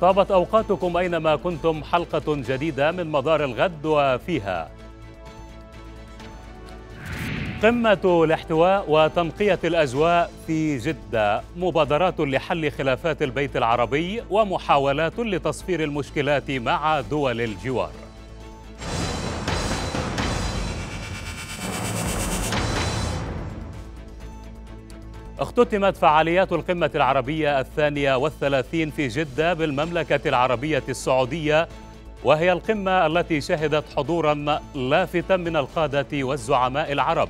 طابت أوقاتكم أينما كنتم حلقة جديدة من مدار الغد وفيها قمة الاحتواء وتنقية الأجواء في جدة مبادرات لحل خلافات البيت العربي ومحاولات لتصفير المشكلات مع دول الجوار اختتمت فعاليات القمة العربية الثانية والثلاثين في جدة بالمملكة العربية السعودية وهي القمة التي شهدت حضورا لافتا من القادة والزعماء العرب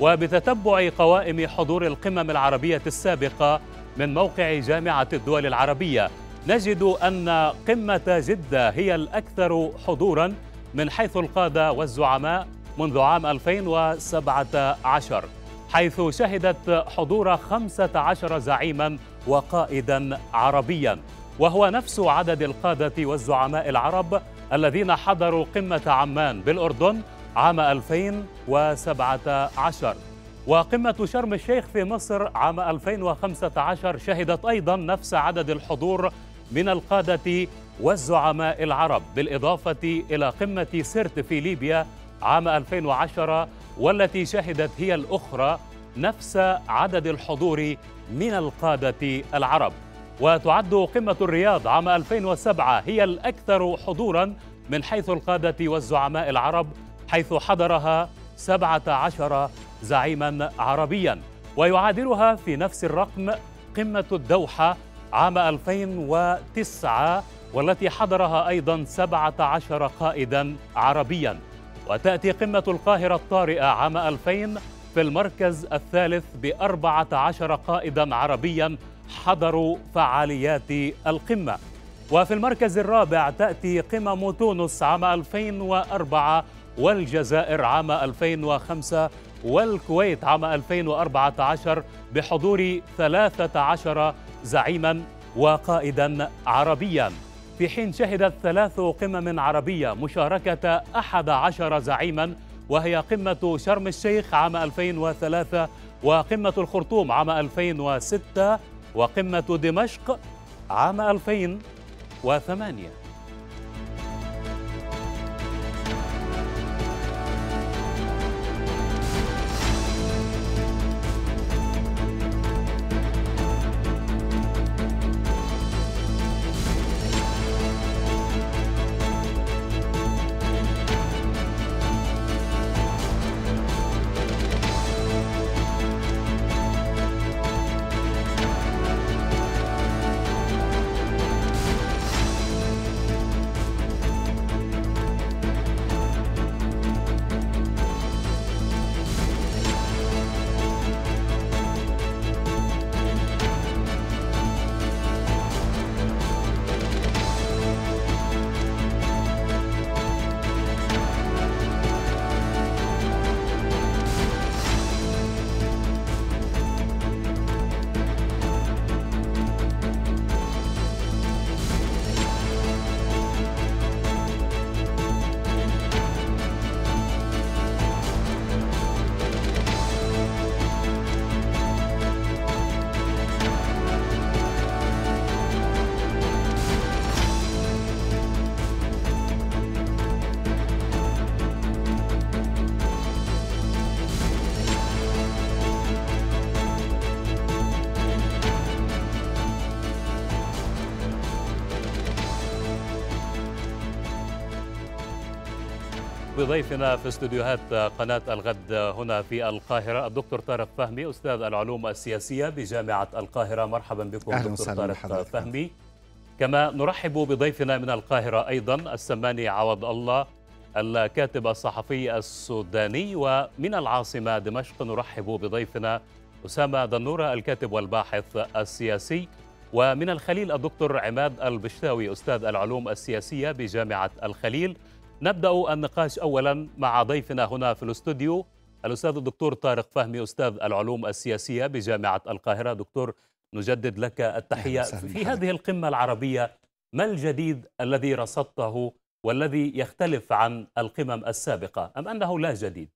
وبتتبع قوائم حضور القمم العربية السابقة من موقع جامعة الدول العربية نجد أن قمة جدة هي الأكثر حضوراً من حيث القادة والزعماء منذ عام 2017 حيث شهدت حضور 15 زعيما وقائدا عربيا وهو نفس عدد القادة والزعماء العرب الذين حضروا قمة عمان بالأردن عام 2017 وقمة شرم الشيخ في مصر عام 2015 شهدت أيضا نفس عدد الحضور من القادة والزعماء العرب بالإضافة إلى قمة سرت في ليبيا عام 2010 والتي شهدت هي الأخرى نفس عدد الحضور من القادة العرب وتعد قمة الرياض عام 2007 هي الأكثر حضوراً من حيث القادة والزعماء العرب حيث حضرها 17 زعيما عربيا ويعادلها في نفس الرقم قمة الدوحة عام 2009 والتي حضرها أيضا 17 قائدا عربيا وتأتي قمة القاهرة الطارئة عام 2000 في المركز الثالث بأربعة عشر قائدا عربيا حضروا فعاليات القمة وفي المركز الرابع تأتي قمم تونس عام 2004 والجزائر عام 2005 والكويت عام 2014 بحضور 13 زعيما وقائدا عربيا في حين شهدت ثلاث قمم عربية مشاركة أحد عشر زعيما وهي قمة شرم الشيخ عام 2003 وقمة الخرطوم عام 2006 وقمة دمشق عام 2008 ضيفنا في استوديوهات قناة الغد هنا في القاهرة الدكتور طارق فهمي أستاذ العلوم السياسية بجامعة القاهرة مرحبا بكم أهلا دكتور طارق فهمي كما نرحب بضيفنا من القاهرة أيضا السماني عوض الله الكاتب الصحفي السوداني ومن العاصمة دمشق نرحب بضيفنا أسامة دنورة الكاتب والباحث السياسي ومن الخليل الدكتور عماد البشتاوي أستاذ العلوم السياسية بجامعة الخليل نبدأ النقاش أولا مع ضيفنا هنا في الاستوديو الأستاذ الدكتور طارق فهمي أستاذ العلوم السياسية بجامعة القاهرة دكتور نجدد لك التحية في هذه القمة العربية ما الجديد الذي رصدته والذي يختلف عن القمم السابقة أم أنه لا جديد؟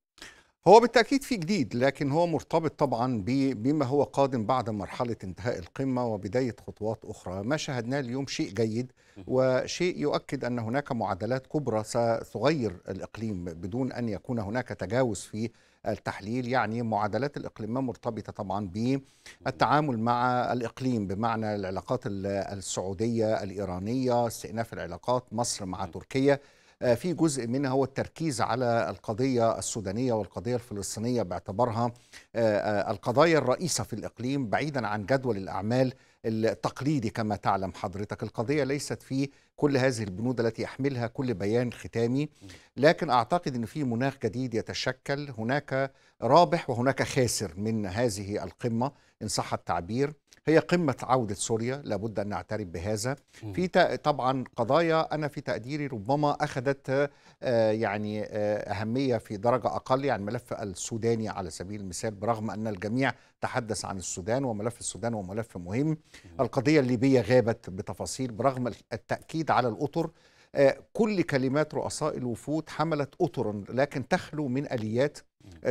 هو بالتأكيد في جديد لكن هو مرتبط طبعا بما هو قادم بعد مرحلة انتهاء القمة وبداية خطوات أخرى ما شاهدناه اليوم شيء جيد وشيء يؤكد أن هناك معادلات كبرى ستغير الإقليم بدون أن يكون هناك تجاوز في التحليل يعني معادلات الإقليم مرتبطة طبعا بالتعامل مع الإقليم بمعنى العلاقات السعودية الإيرانية استئناف العلاقات مصر مع تركيا آه، في جزء منها هو التركيز على القضية السودانية والقضية الفلسطينية باعتبارها آه، آه، القضايا الرئيسة في الإقليم بعيدا عن جدول الأعمال التقليدي كما تعلم حضرتك القضية ليست في كل هذه البنود التي يحملها كل بيان ختامي لكن أعتقد أن في مناخ جديد يتشكل هناك رابح وهناك خاسر من هذه القمة إن صح التعبير هي قمة عودة سوريا لابد أن نعترف بهذا في طبعا قضايا أنا في تقديري ربما أخذت آه، يعني آه، أهمية في درجة أقل يعني ملف السوداني على سبيل المثال برغم أن الجميع تحدث عن السودان وملف السودان وملف مهم القضية الليبية غابت بتفاصيل برغم التأكيد على الأطر آه، كل كلمات رؤساء الوفود حملت أطر لكن تخلو من آليات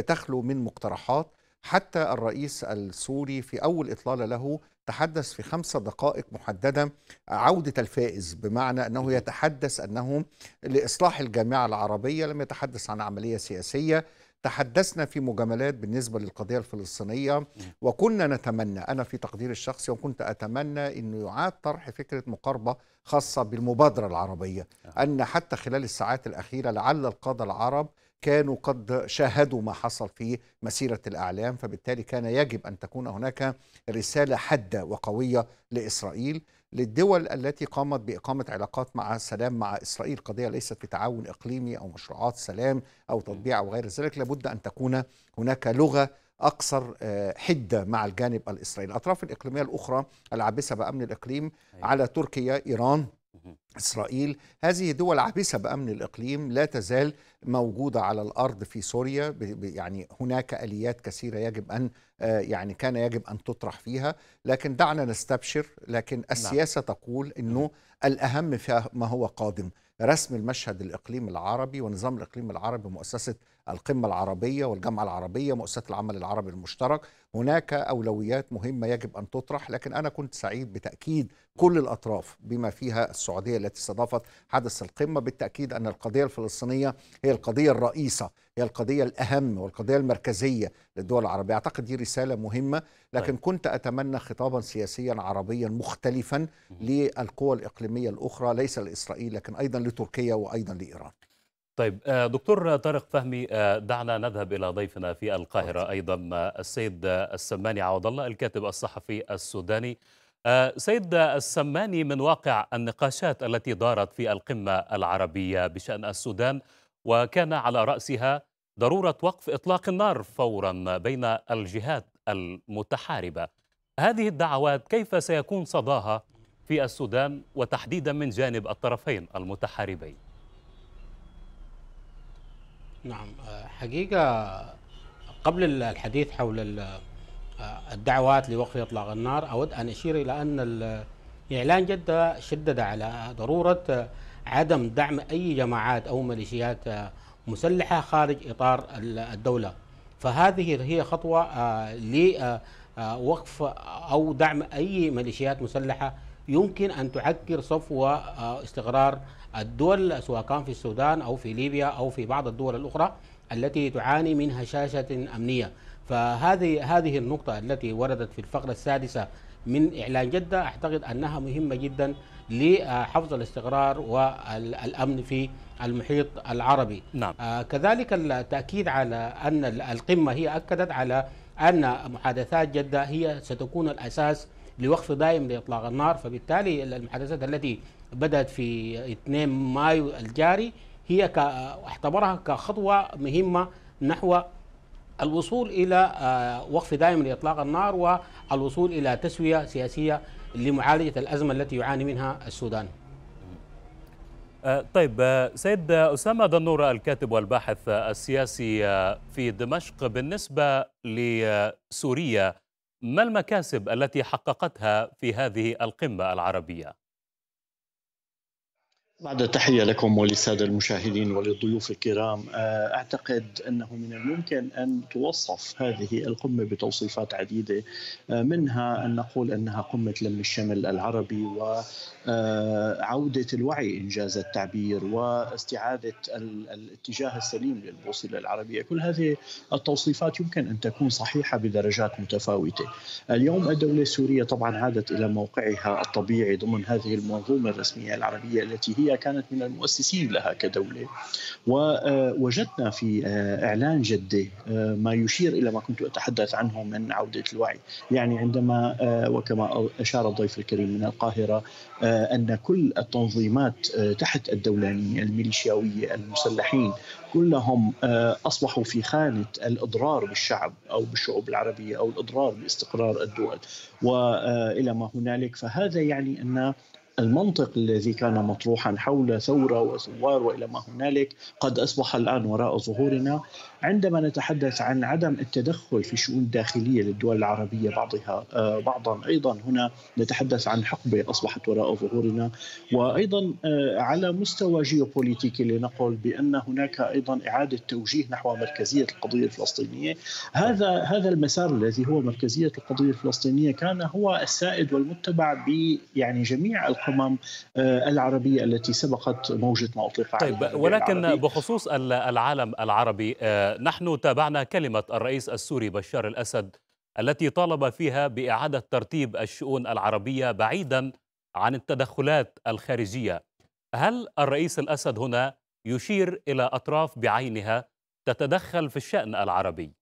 تخلو من مقترحات حتى الرئيس السوري في أول إطلالة له تحدث في خمسة دقائق محددة عودة الفائز بمعنى أنه يتحدث أنه لإصلاح الجامعة العربية لم يتحدث عن عملية سياسية تحدثنا في مجاملات بالنسبة للقضية الفلسطينية وكنا نتمنى أنا في تقدير الشخصي وكنت أتمنى أنه يعاد طرح فكرة مقاربة خاصة بالمبادرة العربية آه. أن حتى خلال الساعات الأخيرة لعل القادة العرب كانوا قد شاهدوا ما حصل في مسيرة الأعلام فبالتالي كان يجب أن تكون هناك رسالة حادة وقوية لإسرائيل للدول التي قامت بإقامة علاقات مع السلام مع إسرائيل قضية ليست بتعاون إقليمي أو مشروعات سلام أو تطبيع أو غير ذلك لابد أن تكون هناك لغة أكثر آه، حدة مع الجانب الإسرائيلي الأطراف الإقليمية الأخرى العابثة بأمن الإقليم أيوة. على تركيا إيران إسرائيل هذه دول عابسة بأمن الإقليم لا تزال موجودة على الأرض في سوريا يعني هناك آليات كثيرة يجب أن آه، يعني كان يجب أن تطرح فيها لكن دعنا نستبشر لكن نعم. السياسة تقول أنه الأهم ما هو قادم رسم المشهد الإقليم العربي ونظام الإقليم العربي مؤسسة القمة العربية والجامعة العربية مؤسسة العمل العربي المشترك هناك أولويات مهمة يجب أن تطرح لكن أنا كنت سعيد بتأكيد كل الأطراف بما فيها السعودية التي استضافت حدث القمة بالتأكيد أن القضية الفلسطينية هي القضية الرئيسة هي القضية الأهم والقضية المركزية للدول العربية أعتقد دي رسالة مهمة لكن طيب. كنت أتمنى خطابا سياسيا عربيا مختلفا للقوى الإقليمية الأخرى ليس لإسرائيل لكن أيضا لتركيا وأيضا لإيران طيب آه، دكتور طارق فهمي آه، دعنا نذهب الى ضيفنا في القاهره ايضا آه، السيد السماني عوض الله الكاتب الصحفي السوداني. سيد السماني من واقع النقاشات التي دارت في القمه العربيه بشان السودان وكان على راسها ضروره وقف اطلاق النار فورا بين الجهات المتحاربه. هذه الدعوات كيف سيكون صداها في السودان وتحديدا من جانب الطرفين المتحاربين؟ نعم آه، حقيقة قبل الحديث حول آه، الدعوات لوقف إطلاق النار أود أن أشير إلى أن إعلان جدة شدد على ضرورة عدم دعم أي جماعات أو ميليشيات مسلحة خارج إطار الدولة فهذه هي خطوة آه، لوقف أو دعم أي ميليشيات مسلحة يمكن أن تعكر صفو واستقرار الدول سواء كان في السودان أو في ليبيا أو في بعض الدول الأخرى التي تعاني من هشاشة أمنية فهذه هذه النقطة التي وردت في الفقرة السادسة من إعلان جدة أعتقد أنها مهمة جدا لحفظ الاستقرار والأمن في المحيط العربي نعم. آه، كذلك التأكيد على أن القمة هي أكدت على أن محادثات جدة هي ستكون الأساس لوقف دائم لإطلاق النار فبالتالي المحادثات التي بدأت في 2 مايو الجاري هي اعتبرها كخطوة مهمة نحو الوصول إلى آه، وقف دائم لإطلاق النار والوصول إلى تسوية سياسية لمعالجة الأزمة التي يعاني منها السودان آه، طيب آه، سيد أسامة دنور الكاتب والباحث السياسي في دمشق بالنسبة لسوريا ما المكاسب التي حققتها في هذه القمة العربية؟ بعد تحية لكم وللسادة المشاهدين وللضيوف الكرام آه، أعتقد أنه من الممكن أن توصف هذه القمة بتوصيفات عديدة آه، منها أن نقول أنها قمة لم الشمل العربي وعودة آه، الوعي إن جاز التعبير واستعادة الاتجاه السليم للبوصلة العربية كل هذه التوصيفات يمكن أن تكون صحيحة بدرجات متفاوتة اليوم الدولة السورية طبعا عادت إلى موقعها الطبيعي ضمن هذه المنظومة الرسمية العربية التي هي كانت من المؤسسين لها كدولة ووجدنا آه، في آه، إعلان جدة آه، ما يشير إلى ما كنت أتحدث عنه من عودة الوعي يعني عندما وكما أشار الضيف الكريم من القاهرة أن كل التنظيمات تحت الدولانية الميليشياوية المسلحين كلهم اصبحوا في خانه الاضرار بالشعب او بالشعوب العربيه او الاضرار باستقرار الدول والى ما هنالك فهذا يعني ان المنطق الذي كان مطروحا حول ثوره وثوار والى ما هنالك قد اصبح الان وراء ظهورنا عندما نتحدث عن عدم التدخل في شؤون داخلية للدول العربية بعضها آه، بعضا أيضا هنا نتحدث عن حقبة أصبحت وراء ظهورنا وأيضا آه، على مستوى جيوبوليتيكي لنقل بأن هناك أيضا إعادة توجيه نحو مركزية القضية الفلسطينية هذا هذا المسار الذي هو مركزية القضية الفلسطينية كان هو السائد والمتبع ب يعني جميع القمم آه، العربية التي سبقت موجة ما أطلق طيب ولكن بخصوص العالم العربي نحن تابعنا كلمة الرئيس السوري بشار الأسد التي طالب فيها بإعادة ترتيب الشؤون العربية بعيدا عن التدخلات الخارجية هل الرئيس الأسد هنا يشير إلى أطراف بعينها تتدخل في الشأن العربي؟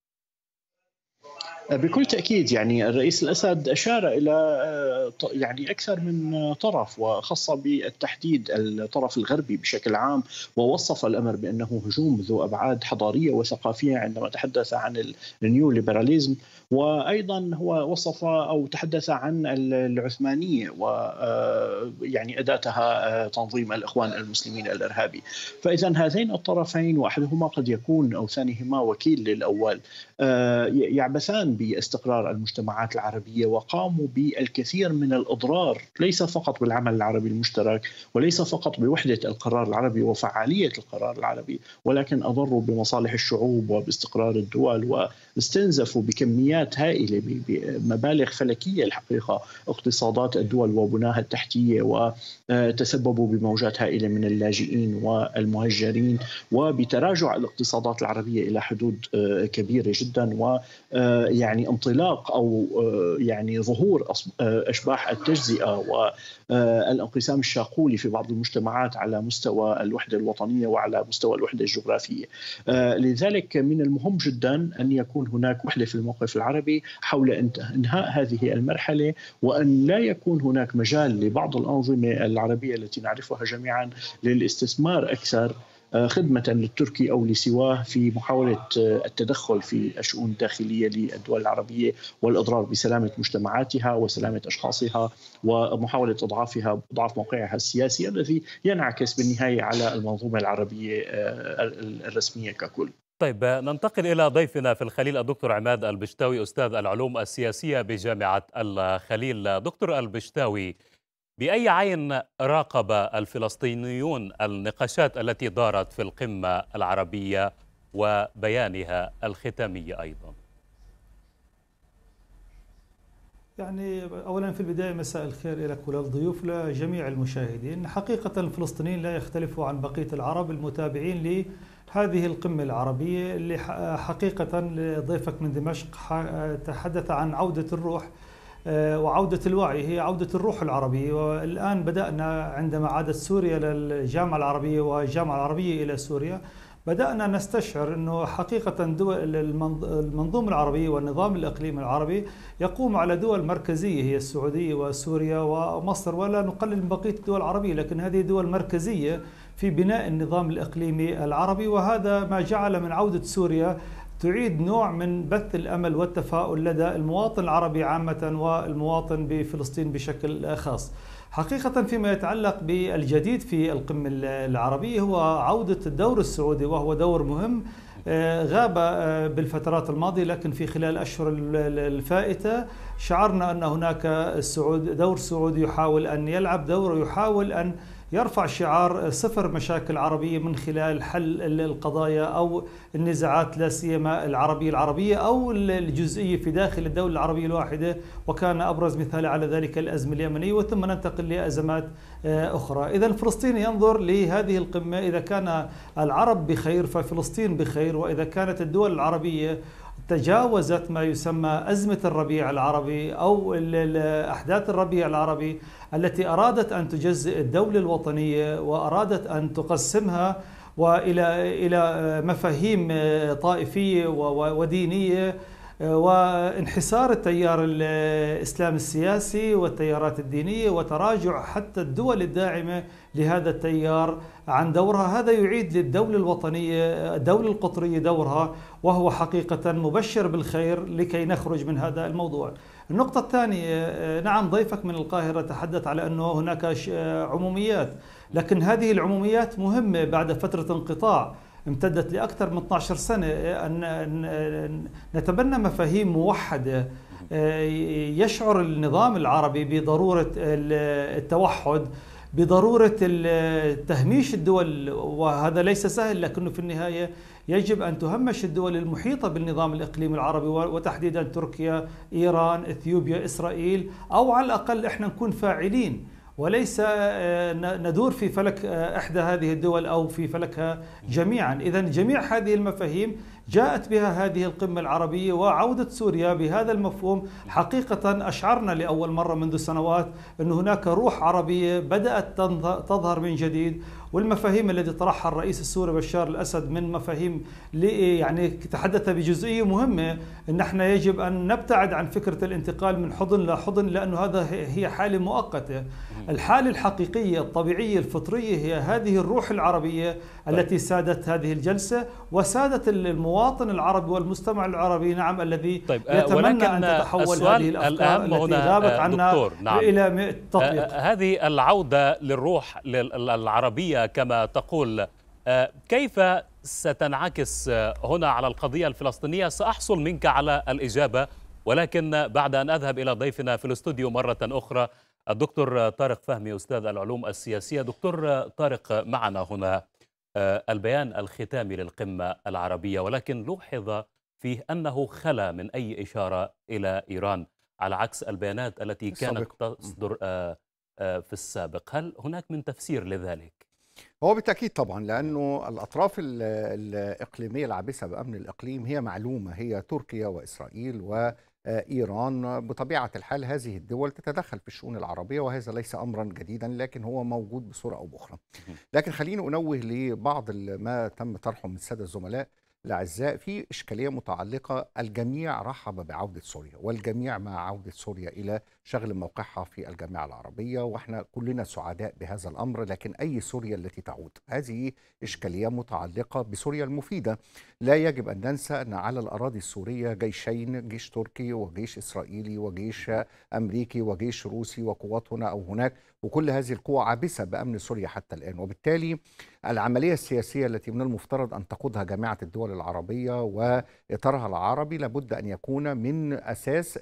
بكل تاكيد يعني الرئيس الاسد اشار الى آه، يعني اكثر من طرف وخص بالتحديد الطرف الغربي بشكل عام ووصف الامر بانه هجوم ذو ابعاد حضاريه وثقافيه عندما تحدث عن النيو ليبراليزم وايضا هو وصف او تحدث عن العثمانيه ويعني آه، اداتها آه، تنظيم الاخوان المسلمين الارهابي فاذا هذين الطرفين واحدهما قد يكون او ثانيهما وكيل للاول يعبثان باستقرار المجتمعات العربيه وقاموا بالكثير من الاضرار ليس فقط بالعمل العربي المشترك وليس فقط بوحده القرار العربي وفعاليه القرار العربي ولكن اضروا بمصالح الشعوب وباستقرار الدول واستنزفوا بكميات هائله بمبالغ فلكيه الحقيقه اقتصادات الدول وبناها التحتيه وتسببوا بموجات هائله من اللاجئين والمهجرين وبتراجع الاقتصادات العربيه الى حدود كبيره جدا يعني يعني انطلاق او آه، يعني ظهور آه، اشباح التجزئه والانقسام آه، الشاقولي في بعض المجتمعات على مستوى الوحده الوطنيه وعلى مستوى الوحده الجغرافيه. لذلك من المهم جدا ان يكون هناك وحده في الموقف العربي حول انهاء هذه المرحله وان لا يكون هناك مجال لبعض الانظمه العربيه التي نعرفها جميعا للاستثمار اكثر آه، خدمة للتركي أو لسواه في محاولة آه، التدخل في الشؤون الداخلية للدول العربية والإضرار بسلامة مجتمعاتها وسلامة أشخاصها ومحاولة إضعافها إضعاف موقعها السياسي الذي ينعكس بالنهاية على المنظومة العربية آه، الرسمية ككل طيب ننتقل إلى ضيفنا في الخليل الدكتور عماد البشتاوي أستاذ العلوم السياسية بجامعة الخليل دكتور البشتاوي بأي عين راقب الفلسطينيون النقاشات التي دارت في القمة العربية وبيانها الختامي أيضا يعني أولا في البداية مساء الخير لك وللضيوف لجميع المشاهدين حقيقة الفلسطينيين لا يختلفوا عن بقية العرب المتابعين لهذه القمة العربية اللي حقيقة ضيفك من دمشق تحدث عن عودة الروح آه، وعودة الوعي هي عودة الروح العربية والآن بدأنا عندما عادت سوريا للجامعة العربية والجامعة العربية إلى سوريا بدأنا نستشعر أنه حقيقة دول المنظومة العربية والنظام الإقليمي العربي يقوم على دول مركزية هي السعودية وسوريا ومصر ولا نقلل من بقية الدول العربية لكن هذه دول مركزية في بناء النظام الإقليمي العربي وهذا ما جعل من عودة سوريا تعيد نوع من بث الامل والتفاؤل لدى المواطن العربي عامه والمواطن بفلسطين بشكل خاص. حقيقة فيما يتعلق بالجديد في القمة العربية هو عودة الدور السعودي وهو دور مهم آه، غاب آه، بالفترات الماضية لكن في خلال الأشهر الفائتة شعرنا أن هناك السعود دور سعودي يحاول أن يلعب دور يحاول أن يرفع شعار صفر مشاكل عربية من خلال حل القضايا أو النزاعات لا سيما العربية العربية أو الجزئية في داخل الدولة العربية الواحدة وكان أبرز مثال على ذلك الأزمة اليمنية وثم ننتقل لأزمات آه، أخرى إذا فلسطين ينظر لهذه القمة إذا كان العرب بخير ففلسطين بخير وإذا كانت الدول العربية تجاوزت ما يسمى أزمة الربيع العربي أو أحداث الربيع العربي التي أرادت أن تجزئ الدولة الوطنية وأرادت أن تقسمها والى الى مفاهيم طائفيه ودينيه وانحسار التيار الإسلام السياسي والتيارات الدينية وتراجع حتى الدول الداعمة لهذا التيار عن دورها هذا يعيد للدولة الوطنية الدولة القطرية دورها وهو حقيقة مبشر بالخير لكي نخرج من هذا الموضوع النقطة الثانية نعم ضيفك من القاهرة تحدث على أنه هناك عموميات لكن هذه العموميات مهمة بعد فترة انقطاع امتدت لأكثر من 12 سنة أن نتبنى مفاهيم موحدة آه، يشعر النظام العربي بضرورة التوحد بضرورة تهميش الدول وهذا ليس سهل لكنه في النهاية يجب أن تهمش الدول المحيطة بالنظام الإقليمي العربي وتحديدا تركيا إيران إثيوبيا إسرائيل أو على الأقل إحنا نكون فاعلين وليس آه، ندور في فلك آه، احدى هذه الدول او في فلكها جميعا، اذا جميع هذه المفاهيم جاءت بها هذه القمة العربية وعودة سوريا بهذا المفهوم حقيقة أشعرنا لأول مرة منذ سنوات أن هناك روح عربية بدأت تظهر من جديد والمفاهيم التي طرحها الرئيس السوري بشار الاسد من مفاهيم يعني تحدث بجزئيه مهمه ان احنا يجب ان نبتعد عن فكره الانتقال من حضن لحضن لانه هذا هي حاله مؤقته الحاله الحقيقيه الطبيعيه الفطريه هي هذه الروح العربيه طيب. التي سادت هذه الجلسة وسادت المواطن العربي والمستمع العربي نعم الذي طيب. آه، يتمنى أن تتحول هذه الأفكار التي غابت آه، عنها نعم. إلى تطبيق آه، هذه العودة للروح العربية كما تقول كيف ستنعكس هنا على القضية الفلسطينية سأحصل منك على الإجابة ولكن بعد أن أذهب إلى ضيفنا في الاستوديو مرة أخرى الدكتور طارق فهمي أستاذ العلوم السياسية دكتور طارق معنا هنا آه، البيان الختامي للقمة العربية ولكن لوحظ فيه أنه خلا من أي إشارة إلى إيران على عكس البيانات التي كانت تصدر آه، آه، في السابق هل هناك من تفسير لذلك؟ هو بالتأكيد طبعا لأنه الأطراف الإقليمية العابثة بأمن الإقليم هي معلومة هي تركيا وإسرائيل و. إيران بطبيعة الحال هذه الدول تتدخل في الشؤون العربية وهذا ليس أمرا جديدا لكن هو موجود بصورة أو باخرى لكن خليني أنوه لبعض ما تم طرحه من السادة الزملاء الأعزاء في إشكالية متعلقة الجميع رحب بعودة سوريا والجميع مع عودة سوريا إلى شغل موقعها في الجامعة العربية وإحنا كلنا سعداء بهذا الأمر لكن أي سوريا التي تعود هذه إشكالية متعلقة بسوريا المفيدة لا يجب أن ننسى أن على الأراضي السورية جيشين جيش تركي وجيش إسرائيلي وجيش أمريكي وجيش روسي وقوات هنا أو هناك وكل هذه القوى عابسة بأمن سوريا حتى الآن وبالتالي العملية السياسية التي من المفترض أن تقودها جامعة الدول العربية وإطارها العربي لابد أن يكون من أساس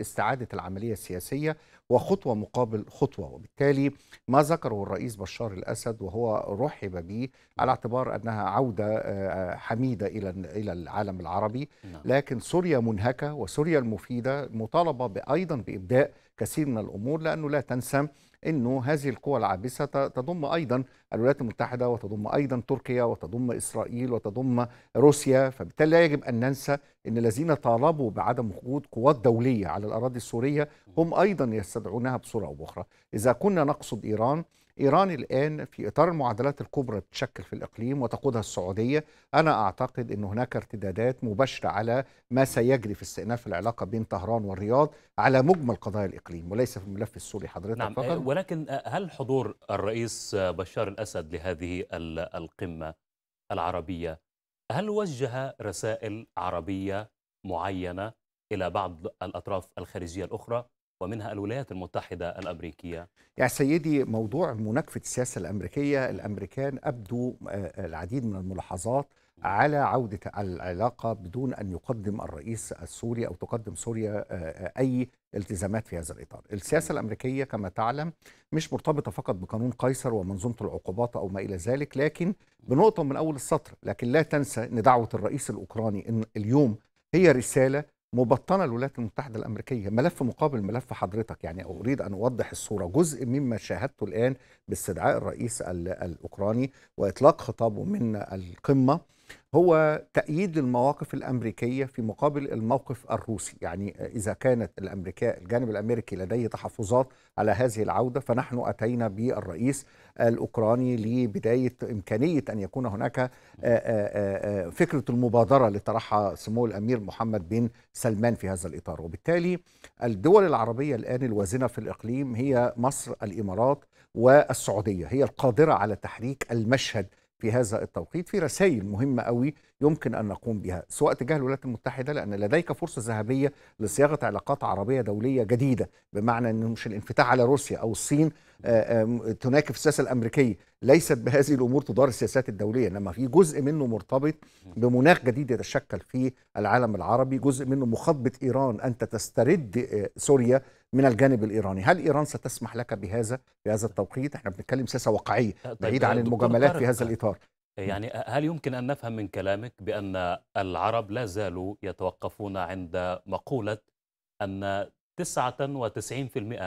استعادة العملية السياسية وخطوة مقابل خطوة وبالتالي ما ذكره الرئيس بشار الأسد وهو رحب به على اعتبار أنها عودة آه، حميدة إلى إلى العالم العربي نعم. لكن سوريا منهكة وسوريا المفيدة مطالبة أيضا بإبداء كثير من الأمور لأنه لا تنسى انه هذه القوى العابسه تضم ايضا الولايات المتحده وتضم ايضا تركيا وتضم اسرائيل وتضم روسيا فبالتالي لا يجب ان ننسى ان الذين طالبوا بعدم وجود قوات دوليه على الاراضي السوريه هم ايضا يستدعونها بصوره او باخرى اذا كنا نقصد ايران إيران الآن في إطار المعادلات الكبرى تشكل في الإقليم وتقودها السعودية أنا أعتقد أن هناك ارتدادات مباشرة على ما سيجري في استئناف العلاقة بين طهران والرياض على مجمل قضايا الإقليم وليس في الملف السوري حضرتك نعم فقط آه، ولكن آه، هل حضور الرئيس بشار الأسد لهذه القمة العربية هل وجه رسائل عربية معينة إلى بعض الأطراف الخارجية الأخرى ومنها الولايات المتحدة الأمريكية يا سيدي موضوع مناكفة السياسة الأمريكية الأمريكان أبدوا آه، العديد من الملاحظات على عودة العلاقة بدون أن يقدم الرئيس السوري أو تقدم سوريا آه، آه، أي التزامات في هذا الإطار السياسة الأمريكية كما تعلم مش مرتبطة فقط بقانون قيصر ومنظومة العقوبات أو ما إلى ذلك لكن بنقطة من أول السطر لكن لا تنسى أن دعوة الرئيس الأوكراني إن اليوم هي رسالة مبطنه الولايات المتحده الامريكيه ملف مقابل ملف حضرتك يعني اريد ان اوضح الصوره جزء مما شاهدته الان باستدعاء الرئيس الاوكراني واطلاق خطابه من القمه هو تأييد المواقف الأمريكية في مقابل الموقف الروسي يعني إذا كانت الأمريكا الجانب الأمريكي لديه تحفظات على هذه العودة فنحن أتينا بالرئيس الأوكراني لبداية إمكانية أن يكون هناك آه، آه، آه، فكرة المبادرة اللي طرحها سمو الأمير محمد بن سلمان في هذا الإطار وبالتالي الدول العربية الآن الوازنة في الإقليم هي مصر الإمارات والسعودية هي القادرة على تحريك المشهد في هذا التوقيت في رسائل مهمة قوي يمكن أن نقوم بها سواء تجاه الولايات المتحدة لأن لديك فرصة ذهبية لصياغة علاقات عربية دولية جديدة بمعنى أنه مش الانفتاح على روسيا أو الصين آه، آه، تناكف السياسه الامريكيه ليست بهذه الامور تدار السياسات الدوليه انما في جزء منه مرتبط بمناخ جديد يتشكل في العالم العربي جزء منه مخاطبه ايران انت تسترد آه، سوريا من الجانب الايراني هل ايران ستسمح لك بهذا في هذا التوقيت احنا بنتكلم سياسه واقعيه طيب، بعيد عن المجاملات في هذا الاطار يعني هل يمكن ان نفهم من كلامك بان العرب لا زالوا يتوقفون عند مقوله ان 99%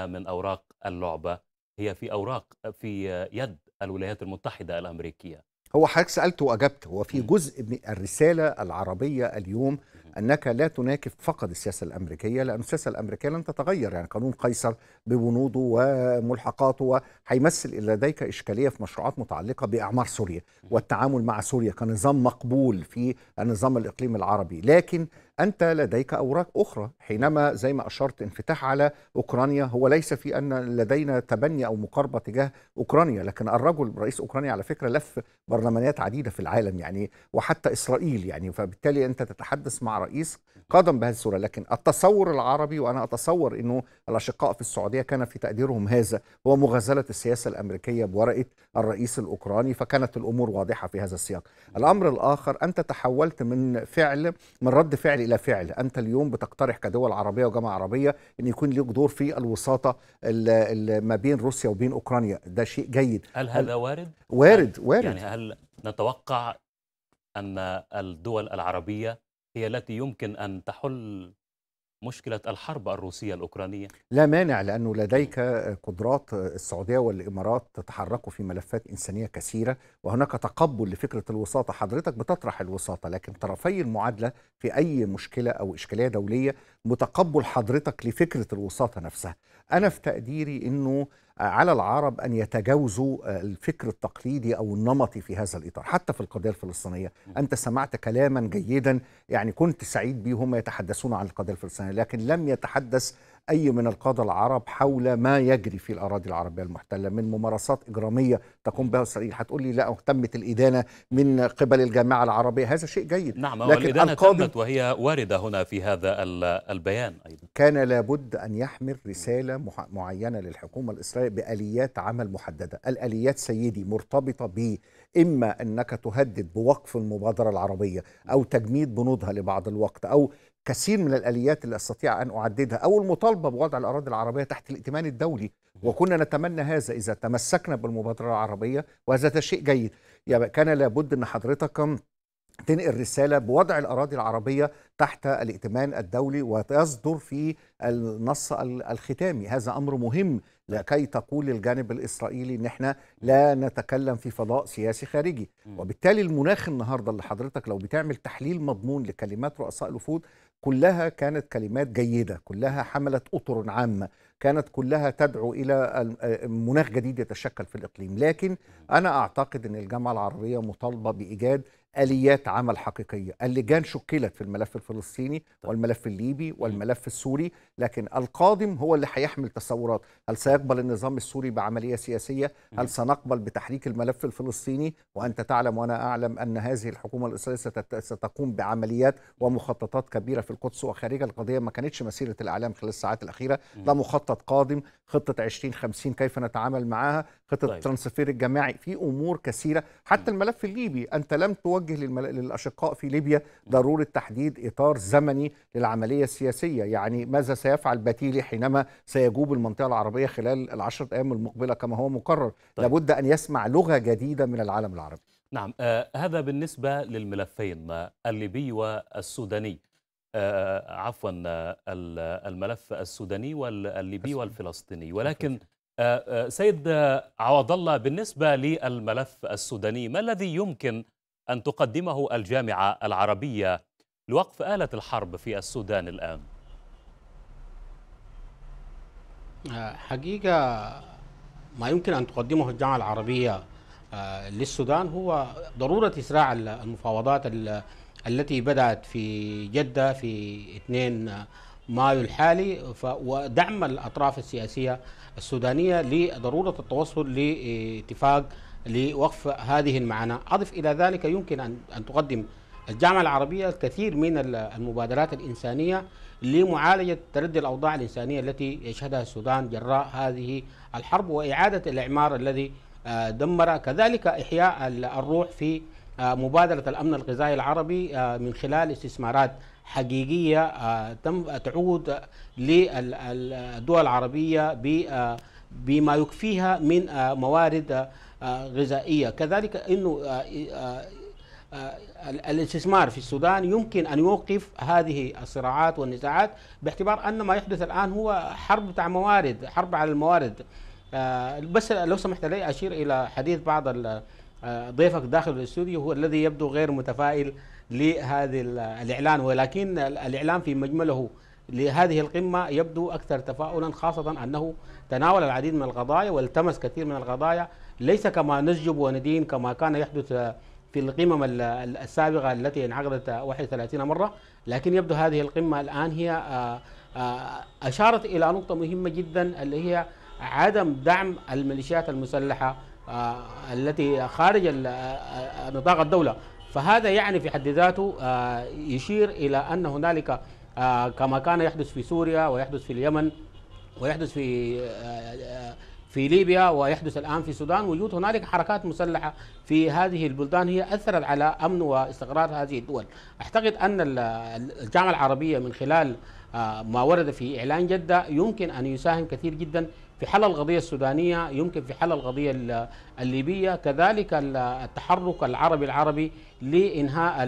من اوراق اللعبه هي في أوراق في يد الولايات المتحدة الأمريكية هو حضرتك سألت وأجبت هو في جزء من الرسالة العربية اليوم انك لا تناكف فقط السياسه الامريكيه لان السياسه الامريكيه لن تتغير يعني قانون قيصر ببنوده وملحقاته هيمثل لديك اشكاليه في مشروعات متعلقه باعمار سوريا والتعامل مع سوريا كنظام مقبول في النظام الاقليمي العربي لكن انت لديك اوراق اخرى حينما زي ما اشرت انفتاح على اوكرانيا هو ليس في ان لدينا تبني او مقاربه تجاه اوكرانيا لكن الرجل رئيس اوكرانيا على فكره لف برلمانات عديده في العالم يعني وحتى اسرائيل يعني فبالتالي انت تتحدث مع رئيس قدم بهذه الصورة لكن التصور العربي وأنا أتصور أنه الأشقاء في السعودية كان في تقديرهم هذا هو مغازلة السياسة الأمريكية بورقة الرئيس الأوكراني فكانت الأمور واضحة في هذا السياق الأمر الآخر أنت تحولت من فعل من رد فعل إلى فعل أنت اليوم بتقترح كدول عربية وجامعة عربية أن يكون ليك دور في الوساطة ما بين روسيا وبين أوكرانيا ده شيء جيد هل هذا وارد؟ وارد وارد يعني هل نتوقع أن الدول العربية هي التي يمكن أن تحل مشكلة الحرب الروسية الأوكرانية؟ لا مانع لأنه لديك قدرات السعودية والإمارات تتحركوا في ملفات إنسانية كثيرة وهناك تقبل لفكرة الوساطة حضرتك بتطرح الوساطة لكن طرفي المعادلة في أي مشكلة أو إشكالية دولية بتقبل حضرتك لفكره الوساطه نفسها انا في تقديري انه على العرب ان يتجاوزوا آه، الفكر التقليدي او النمطي في هذا الاطار حتى في القضيه الفلسطينيه انت سمعت كلاما جيدا يعني كنت سعيد بهم يتحدثون عن القضيه الفلسطينيه لكن لم يتحدث أي من القادة العرب حول ما يجري في الأراضي العربية المحتلة من ممارسات إجرامية تقوم بها إسرائيل هتقول لي لا تمت الإدانة من قبل الجامعة العربية هذا شيء جيد نعم لكن الإدانة القاضي تمت وهي واردة هنا في هذا البيان أيضا كان لابد أن يحمل رسالة معينة للحكومة الإسرائيلية بآليات عمل محددة الآليات سيدي مرتبطة ب إما أنك تهدد بوقف المبادرة العربية أو تجميد بنودها لبعض الوقت أو كثير من الآليات اللي أستطيع أن أعددها أو المطالبة بوضع الأراضي العربية تحت الائتمان الدولي وكنا نتمنى هذا إذا تمسكنا بالمبادرة العربية وهذا شيء جيد يعني كان لابد أن حضرتك تنقل رسالة بوضع الأراضي العربية تحت الائتمان الدولي ويصدر في النص الختامي هذا أمر مهم لكي تقول الجانب الإسرائيلي أن احنا لا نتكلم في فضاء سياسي خارجي وبالتالي المناخ النهاردة اللي حضرتك لو بتعمل تحليل مضمون لكلمات رؤساء الوفود كلها كانت كلمات جيدة كلها حملت أطر عامة كانت كلها تدعو إلى مناخ جديد يتشكل في الإقليم لكن أنا أعتقد أن الجامعة العربية مطالبة بإيجاد اليات عمل حقيقيه اللجان شكلت في الملف الفلسطيني طيب. والملف الليبي والملف السوري لكن القادم هو اللي هيحمل تصورات هل سيقبل النظام السوري بعمليه سياسيه هل سنقبل بتحريك الملف الفلسطيني وانت تعلم وانا اعلم ان هذه الحكومه الاسرائيليه ستقوم بعمليات ومخططات كبيره في القدس وخارج القضيه ما كانتش مسيره الاعلام خلال الساعات الاخيره ده مخطط قادم خطه 2050 كيف نتعامل معها خطه طيب. الترانسفير الجماعي في امور كثيره حتى م. الملف الليبي انت لم توجه للمل... للاشقاء في ليبيا ضروره تحديد اطار زمني للعمليه السياسيه يعني ماذا سيفعل باتيلي حينما سيجوب المنطقه العربيه خلال العشرة ايام المقبله كما هو مقرر طيب. لابد ان يسمع لغه جديده من العالم العربي نعم آه هذا بالنسبه للملفين آه، الليبي والسوداني آه, آه، عفوا آه، الملف السوداني والليبي والفلسطيني ولكن آه، آه، سيد عوض الله بالنسبة للملف السوداني ما الذي يمكن أن تقدمه الجامعة العربية لوقف آلة الحرب في السودان الآن؟ آه، حقيقة ما يمكن أن تقدمه الجامعة العربية للسودان هو ضرورة إسراع المفاوضات التي بدأت في جدة في 2 مايو الحالي ودعم الأطراف السياسية السودانية لضرورة التوصل لاتفاق لوقف هذه المعاناة أضف إلى ذلك يمكن أن تقدم الجامعة العربية الكثير من المبادرات الإنسانية لمعالجة تردي الأوضاع الإنسانية التي يشهدها السودان جراء هذه الحرب وإعادة الإعمار الذي آه، دمر كذلك إحياء الروح في آه، مبادرة الأمن الغذائي العربي آه، من خلال استثمارات حقيقيه آه، تم تعود للدول العربيه آه، بما يكفيها من آه، موارد غذائيه كذلك انه الاستثمار في السودان يمكن ان يوقف هذه الصراعات والنزاعات باعتبار ان ما يحدث الان هو حرب بتاع موارد حرب على الموارد بس لو سمحت لي اشير الى حديث بعض آه، ضيفك داخل الاستوديو هو الذي يبدو غير متفائل لهذا الاعلان ولكن الاعلان في مجمله لهذه القمه يبدو اكثر تفاؤلا خاصه انه تناول العديد من القضايا والتمس كثير من القضايا ليس كما نسجب وندين كما كان يحدث في القمم السابقه التي انعقدت 31 مره لكن يبدو هذه القمه الان هي آه، آه، اشارت الى نقطه مهمه جدا اللي هي عدم دعم الميليشيات المسلحه آه، التي خارج آه، آه، نطاق الدولة فهذا يعني في حد ذاته يشير إلى أن هنالك كما كان يحدث في سوريا ويحدث في اليمن ويحدث في في ليبيا ويحدث الآن في السودان وجود هنالك حركات مسلحة في هذه البلدان هي أثرت على أمن واستقرار هذه الدول أعتقد أن الجامعة العربية من خلال ما ورد في إعلان جدة يمكن أن يساهم كثير جدا في حل القضية السودانية يمكن في حل القضية الليبية كذلك التحرك العربي العربي لإنهاء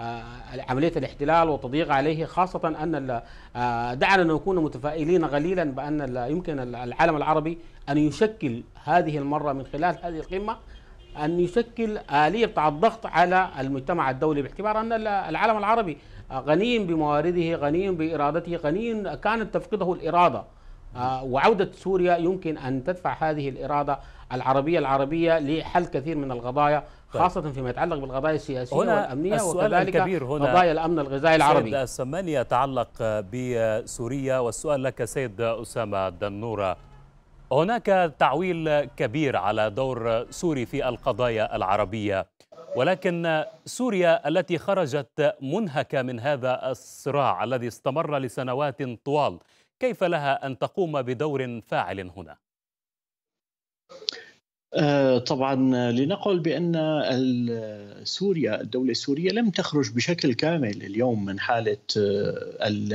آه، عملية الاحتلال وتضييق عليه خاصة أن آه، دعنا نكون متفائلين قليلا بأن يمكن العالم العربي أن يشكل هذه المرة من خلال هذه القمة أن يشكل آلية بتاع الضغط على المجتمع الدولي باعتبار أن العالم العربي غني بموارده غني بإرادته غني كانت تفقده الإرادة آه، وعودة سوريا يمكن أن تدفع هذه الإرادة العربية العربية لحل كثير من القضايا طيب. خاصة فيما يتعلق بالقضايا السياسية هنا والأمنية وكذلك الكبير هنا قضايا الأمن الغذائي العربي سيد السماني يتعلق بسوريا والسؤال لك سيد أسامة دنورة هناك تعويل كبير على دور سوري في القضايا العربية ولكن سوريا التي خرجت منهكة من هذا الصراع الذي استمر لسنوات طوال كيف لها أن تقوم بدور فاعل هنا؟ آه، طبعا لنقل بان سوريا الدوله السوريه لم تخرج بشكل كامل اليوم من حاله آه،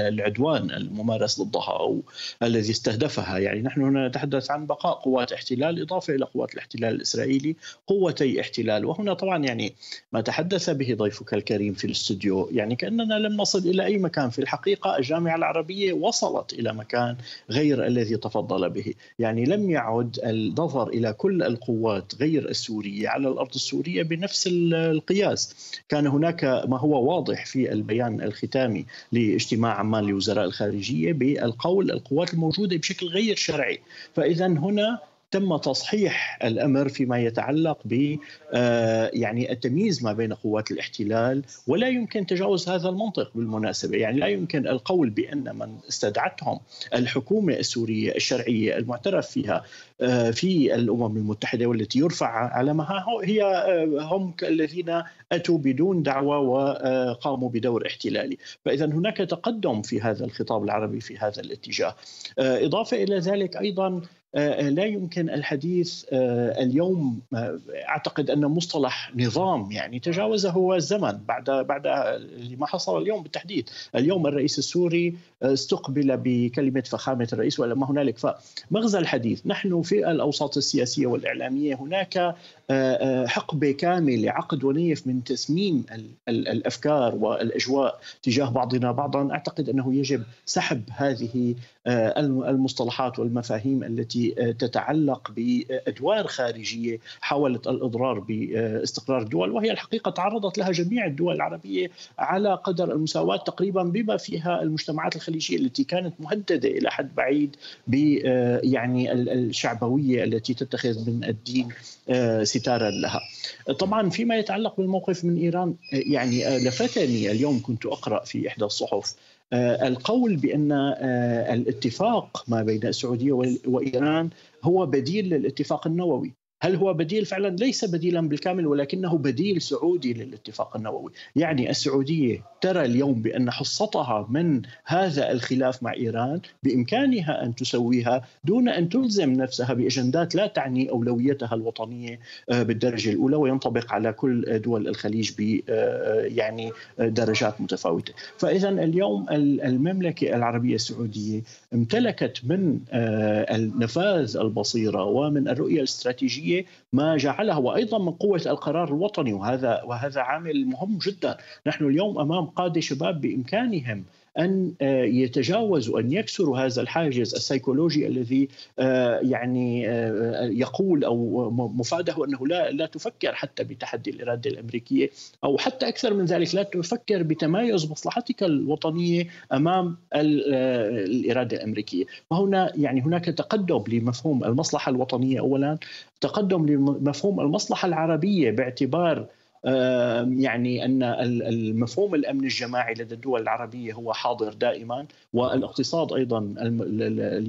العدوان الممارس ضدها او الذي استهدفها، يعني نحن هنا نتحدث عن بقاء قوات احتلال اضافه الى قوات الاحتلال الاسرائيلي، قوتي احتلال، وهنا طبعا يعني ما تحدث به ضيفك الكريم في الاستوديو، يعني كاننا لم نصل الى اي مكان، في الحقيقه الجامعه العربيه وصلت الى مكان غير الذي تفضل به، يعني لم يعد النظر الى كل قوات غير السوريه على الارض السوريه بنفس القياس، كان هناك ما هو واضح في البيان الختامي لاجتماع عمان لوزراء الخارجيه بالقول القوات الموجوده بشكل غير شرعي، فاذا هنا تم تصحيح الامر فيما يتعلق ب آه، يعني التمييز ما بين قوات الاحتلال ولا يمكن تجاوز هذا المنطق بالمناسبه يعني لا يمكن القول بان من استدعتهم الحكومه السوريه الشرعيه المعترف فيها آه، في الامم المتحده والتي يرفع علمها هي آه، هم الذين اتوا بدون دعوه وقاموا بدور احتلالي، فاذا هناك تقدم في هذا الخطاب العربي في هذا الاتجاه. اضافه الى ذلك ايضا آه، آه، لا يمكن الحديث آه، اليوم اعتقد ان مصطلح نظام يعني تجاوزه هو الزمن بعد بعد ما حصل اليوم بالتحديد، اليوم الرئيس السوري استقبل بكلمه فخامه الرئيس ولا ما هنالك فمغزى الحديث نحن في الاوساط السياسيه والاعلاميه هناك حقبه كامله عقد ونيف من تسميم الافكار والاجواء تجاه بعضنا بعضا اعتقد انه يجب سحب هذه آه، المصطلحات والمفاهيم التي آه، تتعلق بادوار خارجيه حاولت الاضرار باستقرار الدول وهي الحقيقه تعرضت لها جميع الدول العربيه على قدر المساواه تقريبا بما فيها المجتمعات الخليجيه التي كانت مهدده الى حد بعيد ب آه، يعني الشعبويه التي تتخذ من الدين ستارا لها. طبعا فيما يتعلق بالموقف من ايران يعني لفتني اليوم كنت اقرا في احدى الصحف آه، القول بان آه، الاتفاق ما بين السعوديه وايران هو بديل للاتفاق النووي هل هو بديل فعلا ليس بديلا بالكامل ولكنه بديل سعودي للاتفاق النووي يعني السعودية ترى اليوم بأن حصتها من هذا الخلاف مع إيران بإمكانها أن تسويها دون أن تلزم نفسها بأجندات لا تعني أولويتها الوطنية آه، بالدرجة الأولى وينطبق على كل دول الخليج ب آه، آه، يعني درجات متفاوتة فإذا اليوم المملكة العربية السعودية امتلكت من النفاذ البصيرة ومن الرؤية الاستراتيجية الدوليه ما جعلها وايضا من قوه القرار الوطني وهذا وهذا عامل مهم جدا، نحن اليوم امام قاده شباب بامكانهم ان آه، يتجاوزوا ان يكسروا هذا الحاجز السيكولوجي الذي آه، يعني آه، يقول او مفاده انه لا لا تفكر حتى بتحدي الاراده الامريكيه او حتى اكثر من ذلك لا تفكر بتمايز مصلحتك الوطنيه امام الاراده الامريكيه، فهنا يعني هناك تقدم لمفهوم المصلحه الوطنيه اولا، تقدم لمفهوم المصلحه العربيه باعتبار يعني ان المفهوم الامن الجماعي لدى الدول العربيه هو حاضر دائما والاقتصاد ايضا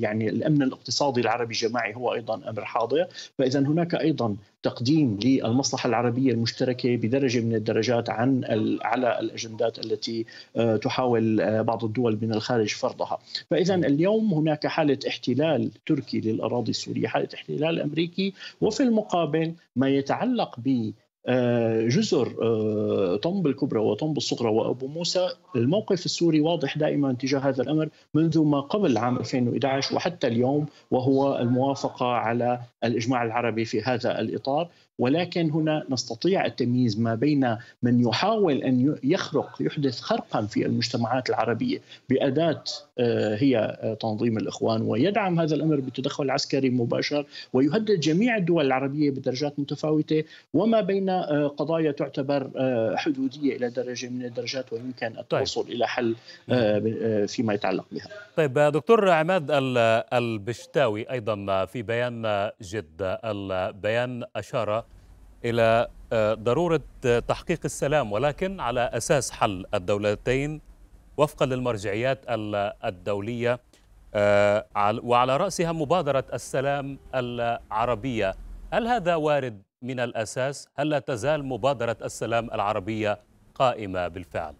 يعني الامن الاقتصادي العربي الجماعي هو ايضا امر حاضر فاذا هناك ايضا تقديم للمصلحه العربيه المشتركه بدرجه من الدرجات عن على الاجندات التي آه، تحاول آه، بعض الدول من الخارج فرضها، فاذا اليوم هناك حاله احتلال تركي للاراضي السوريه، حاله احتلال امريكي وفي المقابل ما يتعلق ب آه، جزر آه، طنب الكبرى وطنب الصغرى وابو موسى الموقف السوري واضح دائما تجاه هذا الامر منذ ما قبل عام 2011 وحتى اليوم وهو الموافقه على الاجماع العربي في هذا الاطار ولكن هنا نستطيع التمييز ما بين من يحاول ان يخرق يحدث خرقا في المجتمعات العربيه باداه آه، هي آه، تنظيم الإخوان ويدعم هذا الأمر بتدخل عسكري مباشر ويهدد جميع الدول العربية بدرجات متفاوتة وما بين آه، قضايا تعتبر حدودية إلى درجة من الدرجات ويمكن طيب. التوصل طيب. إلى حل فيما يتعلق بها طيب دكتور عماد البشتاوي أيضا في بيان جد البيان أشار إلى ضروره تحقيق السلام ولكن على اساس حل الدولتين وفقا للمرجعيات الدولية آه، وعلى رأسها مبادرة السلام العربية هل هذا وارد من الأساس؟ هل لا تزال مبادرة السلام العربية قائمة بالفعل؟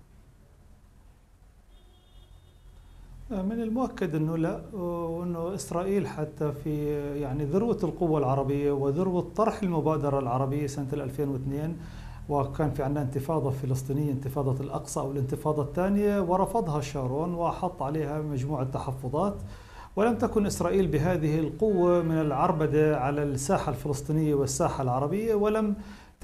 من المؤكد انه لا وانه اسرائيل حتى في يعني ذروه القوه العربيه وذروه طرح المبادره العربيه سنه 2002 وكان في عندنا انتفاضة فلسطينية انتفاضة الأقصى أو الانتفاضة الثانية ورفضها شارون وحط عليها مجموعة تحفظات ولم تكن إسرائيل بهذه القوة من العربدة على الساحة الفلسطينية والساحة العربية ولم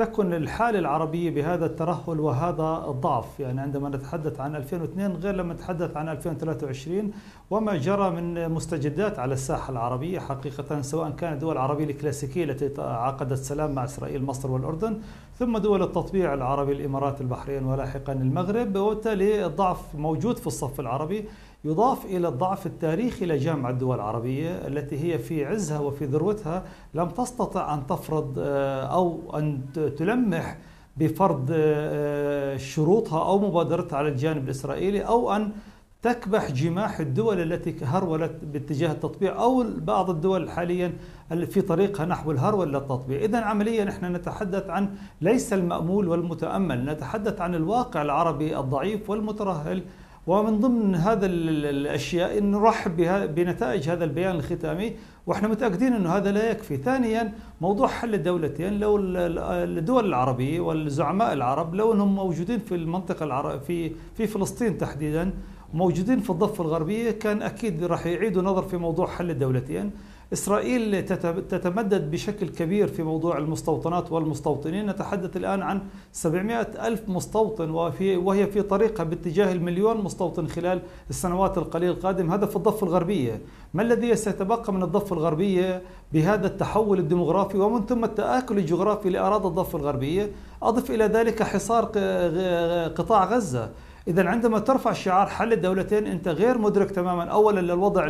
تكن الحالة العربية بهذا الترهل وهذا الضعف يعني عندما نتحدث عن 2002 غير لما نتحدث عن 2023 وما جرى من مستجدات على الساحة العربية حقيقة سواء كان الدول العربية الكلاسيكية التي عقدت سلام مع إسرائيل مصر والأردن ثم دول التطبيع العربي الإمارات البحرين ولاحقا المغرب وبالتالي الضعف موجود في الصف العربي يضاف إلى الضعف التاريخي لجامعة الدول العربية التي هي في عزها وفي ذروتها لم تستطع أن تفرض آه، أو أن تلمح بفرض آه، شروطها أو مبادرتها على الجانب الإسرائيلي أو أن تكبح جماح الدول التي هرولت باتجاه التطبيع او بعض الدول حاليا في طريقها نحو الهرول للتطبيع، اذا عمليا نحن نتحدث عن ليس المامول والمتامل، نتحدث عن الواقع العربي الضعيف والمترهل ومن ضمن هذا الاشياء انه نرحب بنتائج هذا البيان الختامي واحنا متاكدين انه هذا لا يكفي، ثانيا موضوع حل الدولتين لو الدول العربيه والزعماء العرب لو انهم موجودين في المنطقه العرب في في فلسطين تحديدا موجودين في الضفه الغربيه كان اكيد راح يعيدوا نظر في موضوع حل الدولتين إسرائيل تتمدد بشكل كبير في موضوع المستوطنات والمستوطنين نتحدث الآن عن 700 ألف مستوطن وفي وهي في طريقها باتجاه المليون مستوطن خلال السنوات القليل القادم هذا في الضفة الغربية ما الذي سيتبقى من الضفة الغربية بهذا التحول الديمغرافي ومن ثم التآكل الجغرافي لأراضي الضفة الغربية أضف إلى ذلك حصار قطاع غزة إذا عندما ترفع شعار حل الدولتين أنت غير مدرك تماما أولا للوضع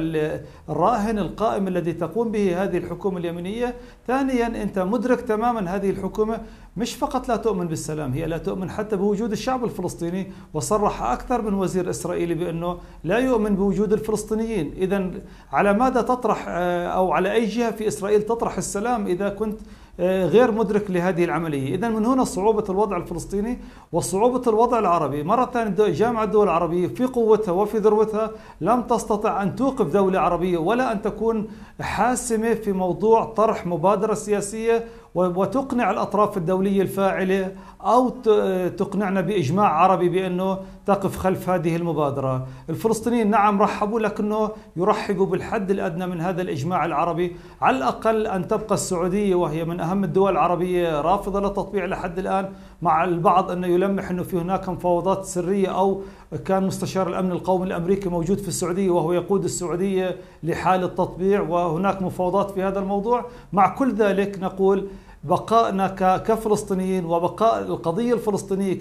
الراهن القائم الذي تقوم به هذه الحكومة اليمنية ثانيا أنت مدرك تماما هذه الحكومة مش فقط لا تؤمن بالسلام هي لا تؤمن حتى بوجود الشعب الفلسطيني وصرح أكثر من وزير إسرائيلي بأنه لا يؤمن بوجود الفلسطينيين إذا على ماذا تطرح آه، أو على أي جهة في إسرائيل تطرح السلام إذا كنت آه، غير مدرك لهذه العملية إذا من هنا صعوبة الوضع الفلسطيني وصعوبة الوضع العربي مرة ثانية جامعة الدول العربية في قوتها وفي ذروتها لم تستطع أن توقف دولة عربية ولا أن تكون حاسمة في موضوع طرح مبادرة سياسية وتقنع الأطراف الدولية الفاعلة أو آه، تقنعنا بإجماع عربي بأنه تقف خلف هذه المبادرة الفلسطينيين نعم رحبوا لكنه يرحبوا بالحد الأدنى من هذا الإجماع العربي على الأقل أن تبقى السعودية وهي من أهم الدول العربية رافضة للتطبيع لحد الآن مع البعض أنه يلمح أنه في هناك مفاوضات سرية أو كان مستشار الأمن القومي الأمريكي موجود في السعودية وهو يقود السعودية لحال التطبيع وهناك مفاوضات في هذا الموضوع مع كل ذلك نقول بقائنا كفلسطينيين وبقاء القضية الفلسطينية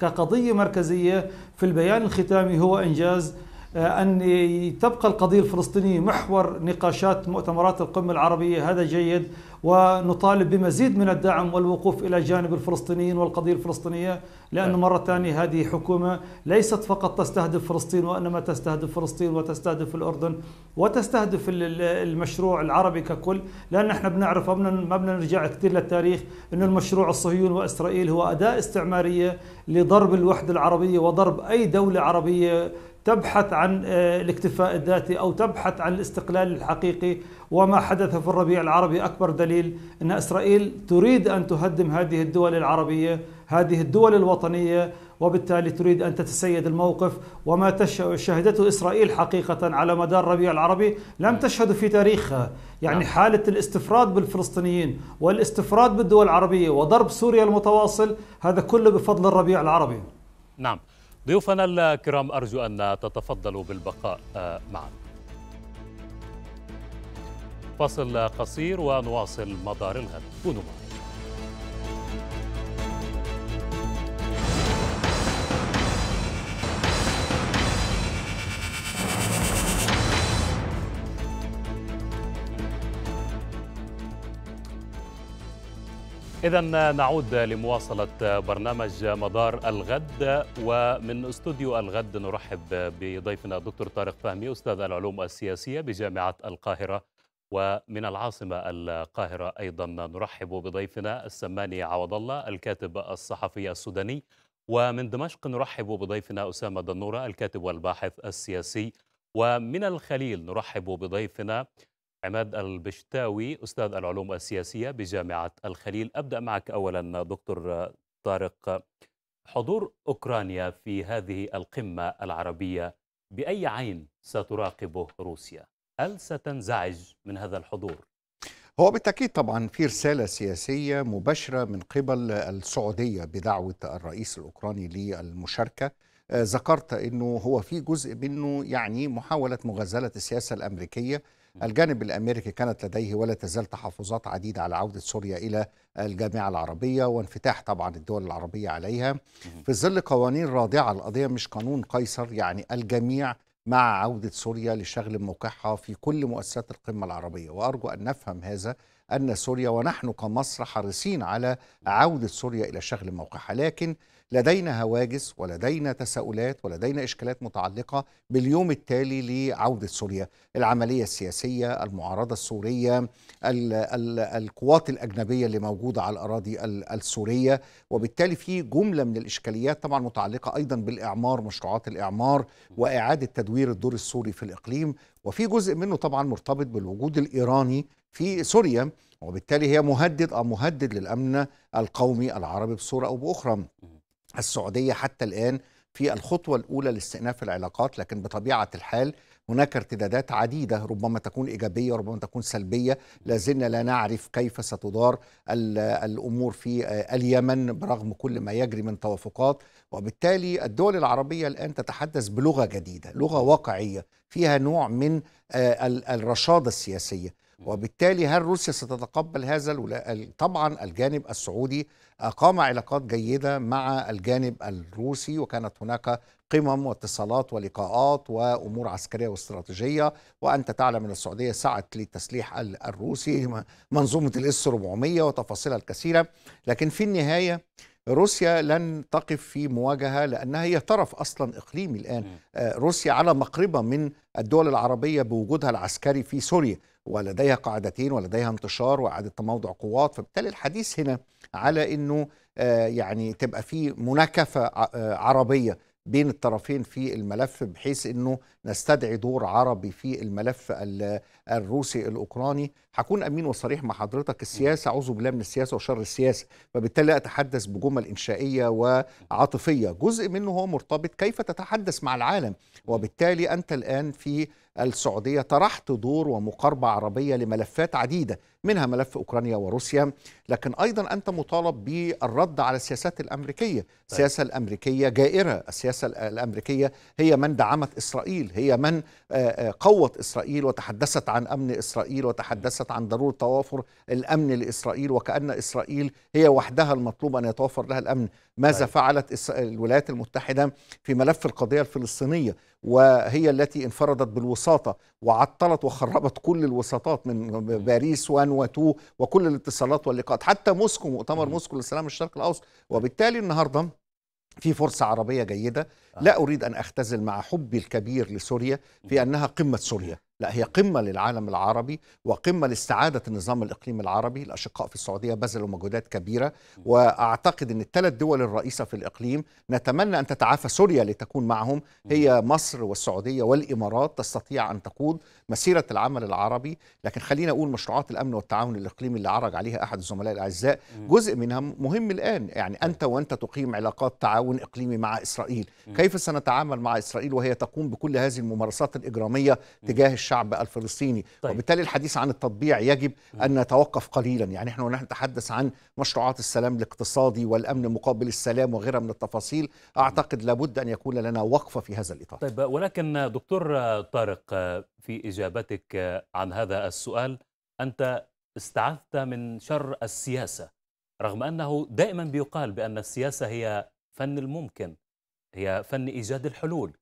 كقضية مركزية في البيان الختامي هو إنجاز آه، أن تبقى القضية الفلسطينية محور نقاشات مؤتمرات القمة العربية هذا جيد ونطالب بمزيد من الدعم والوقوف إلى جانب الفلسطينيين والقضية الفلسطينية لأن نعم. مرة ثانية هذه حكومة ليست فقط تستهدف فلسطين وإنما تستهدف فلسطين وتستهدف الأردن وتستهدف المشروع العربي ككل لأن نحن بنعرف ما بدنا نرجع كثير للتاريخ أن المشروع الصهيوني وإسرائيل هو أداة استعمارية لضرب الوحدة العربية وضرب أي دولة عربية تبحث عن آه، الاكتفاء الذاتي أو تبحث عن الاستقلال الحقيقي وما حدث في الربيع العربي أكبر دليل أن إسرائيل تريد أن تهدم هذه الدول العربية هذه الدول الوطنية وبالتالي تريد أن تتسيد الموقف وما شهدته إسرائيل حقيقة على مدار الربيع العربي لم تشهد في تاريخها يعني نعم. حالة الاستفراد بالفلسطينيين والاستفراد بالدول العربية وضرب سوريا المتواصل هذا كله بفضل الربيع العربي نعم ضيوفنا الكرام أرجو أن تتفضلوا بالبقاء آه، معنا فصل قصير ونواصل مدار الغد كونوا معنا إذا نعود لمواصلة برنامج مدار الغد ومن استوديو الغد نرحب بضيفنا الدكتور طارق فهمي أستاذ العلوم السياسية بجامعة القاهرة ومن العاصمة القاهرة أيضا نرحب بضيفنا السماني عوض الله الكاتب الصحفي السوداني ومن دمشق نرحب بضيفنا أسامة دنورة الكاتب والباحث السياسي ومن الخليل نرحب بضيفنا عماد البشتاوي أستاذ العلوم السياسية بجامعة الخليل أبدأ معك أولا دكتور طارق حضور أوكرانيا في هذه القمة العربية بأي عين ستراقبه روسيا؟ هل ستنزعج من هذا الحضور؟ هو بالتأكيد طبعا في رسالة سياسية مباشرة من قبل السعودية بدعوة الرئيس الأوكراني للمشاركة آه، ذكرت أنه هو في جزء منه يعني محاولة مغازلة السياسة الأمريكية الجانب الأمريكي كانت لديه ولا تزال تحفظات عديدة على عودة سوريا إلى الجامعة العربية وانفتاح طبعا الدول العربية عليها في ظل قوانين رادعة القضية مش قانون قيصر يعني الجميع مع عودة سوريا لشغل موقعها في كل مؤسسات القمة العربية وأرجو أن نفهم هذا أن سوريا ونحن كمصر حريصين على عودة سوريا إلى شغل موقعها لكن لدينا هواجس ولدينا تساؤلات ولدينا إشكالات متعلقة باليوم التالي لعودة سوريا العملية السياسية المعارضة السورية الـ الـ القوات الأجنبية اللي موجودة على الأراضي السورية وبالتالي في جملة من الإشكاليات طبعا متعلقة أيضا بالإعمار مشروعات الإعمار وإعادة تدوير الدور السوري في الإقليم وفي جزء منه طبعا مرتبط بالوجود الإيراني في سوريا وبالتالي هي مهدد أو مهدد للأمن القومي العربي بصورة أو بأخرى السعودية حتى الآن في الخطوة الأولى لاستئناف العلاقات لكن بطبيعة الحال هناك ارتدادات عديدة ربما تكون إيجابية ربما تكون سلبية لازلنا لا نعرف كيف ستدار الأمور في اليمن برغم كل ما يجري من توافقات وبالتالي الدول العربية الآن تتحدث بلغة جديدة لغة واقعية فيها نوع من آه الرشادة السياسية وبالتالي هل روسيا ستتقبل هذا طبعا الجانب السعودي أقام علاقات جيدة مع الجانب الروسي وكانت هناك قمم واتصالات ولقاءات وأمور عسكرية واستراتيجية وأنت تعلم أن السعودية سعت للتسليح الروسي منظومة الإس 400 وتفاصيلها الكثيرة لكن في النهاية روسيا لن تقف في مواجهة لأنها هي طرف أصلا إقليمي الآن آه، روسيا على مقربة من الدول العربية بوجودها العسكري في سوريا ولديها قاعدتين ولديها انتشار وإعادة تموضع قوات فبالتالي الحديث هنا على أنه آه، يعني تبقى في مناكفة آه، آه، عربية بين الطرفين في الملف بحيث انه نستدعي دور عربي في الملف الروسي الاوكراني هكون امين وصريح مع حضرتك السياسه اعوذ بالله من السياسه وشر السياسه فبالتالي اتحدث بجمل انشائيه وعاطفيه جزء منه هو مرتبط كيف تتحدث مع العالم وبالتالي انت الان في السعودية طرحت دور ومقاربة عربية لملفات عديدة منها ملف أوكرانيا وروسيا لكن أيضا أنت مطالب بالرد على السياسات الأمريكية طيب. السياسة الأمريكية جائرة السياسة الأمريكية هي من دعمت إسرائيل هي من آه، آه، قوت إسرائيل وتحدثت عن أمن إسرائيل وتحدثت عن ضرورة توافر الأمن لإسرائيل وكأن إسرائيل هي وحدها المطلوب أن يتوفر لها الأمن ماذا طيب. فعلت الولايات المتحدة في ملف القضية الفلسطينية وهي التي انفردت بالوساطة وعطلت وخربت كل الوساطات من باريس وان وتو وكل الاتصالات واللقاءات حتى موسكو مؤتمر موسكو للسلام الشرق الأوسط وبالتالي النهارده في فرصة عربية جيدة لا آه. أريد أن أختزل مع حبي الكبير لسوريا في أنها قمة سوريا لا هي قمة للعالم العربي وقمة لاستعادة النظام الإقليمي العربي الأشقاء في السعودية بذلوا مجهودات كبيرة وأعتقد أن الثلاث دول الرئيسة في الإقليم نتمنى أن تتعافى سوريا لتكون معهم هي مصر والسعودية والإمارات تستطيع أن تقود مسيرة العمل العربي لكن خلينا أقول مشروعات الأمن والتعاون الإقليمي اللي عرج عليها أحد الزملاء الأعزاء جزء منها مهم الآن يعني أنت وأنت تقيم علاقات تعاون إقليمي مع إسرائيل كيف سنتعامل مع إسرائيل وهي تقوم بكل هذه الممارسات الإجرامية تجاه الشعب الفلسطيني طيب. وبالتالي الحديث عن التطبيع يجب أن نتوقف قليلا يعني نحن ونحن نتحدث عن مشروعات السلام الاقتصادي والأمن مقابل السلام وغيرها من التفاصيل أعتقد لابد أن يكون لنا وقفة في هذا الإطار طيب ولكن دكتور طارق في إجابتك عن هذا السؤال أنت استعذت من شر السياسة رغم أنه دائما بيقال بأن السياسة هي فن الممكن هي فن إيجاد الحلول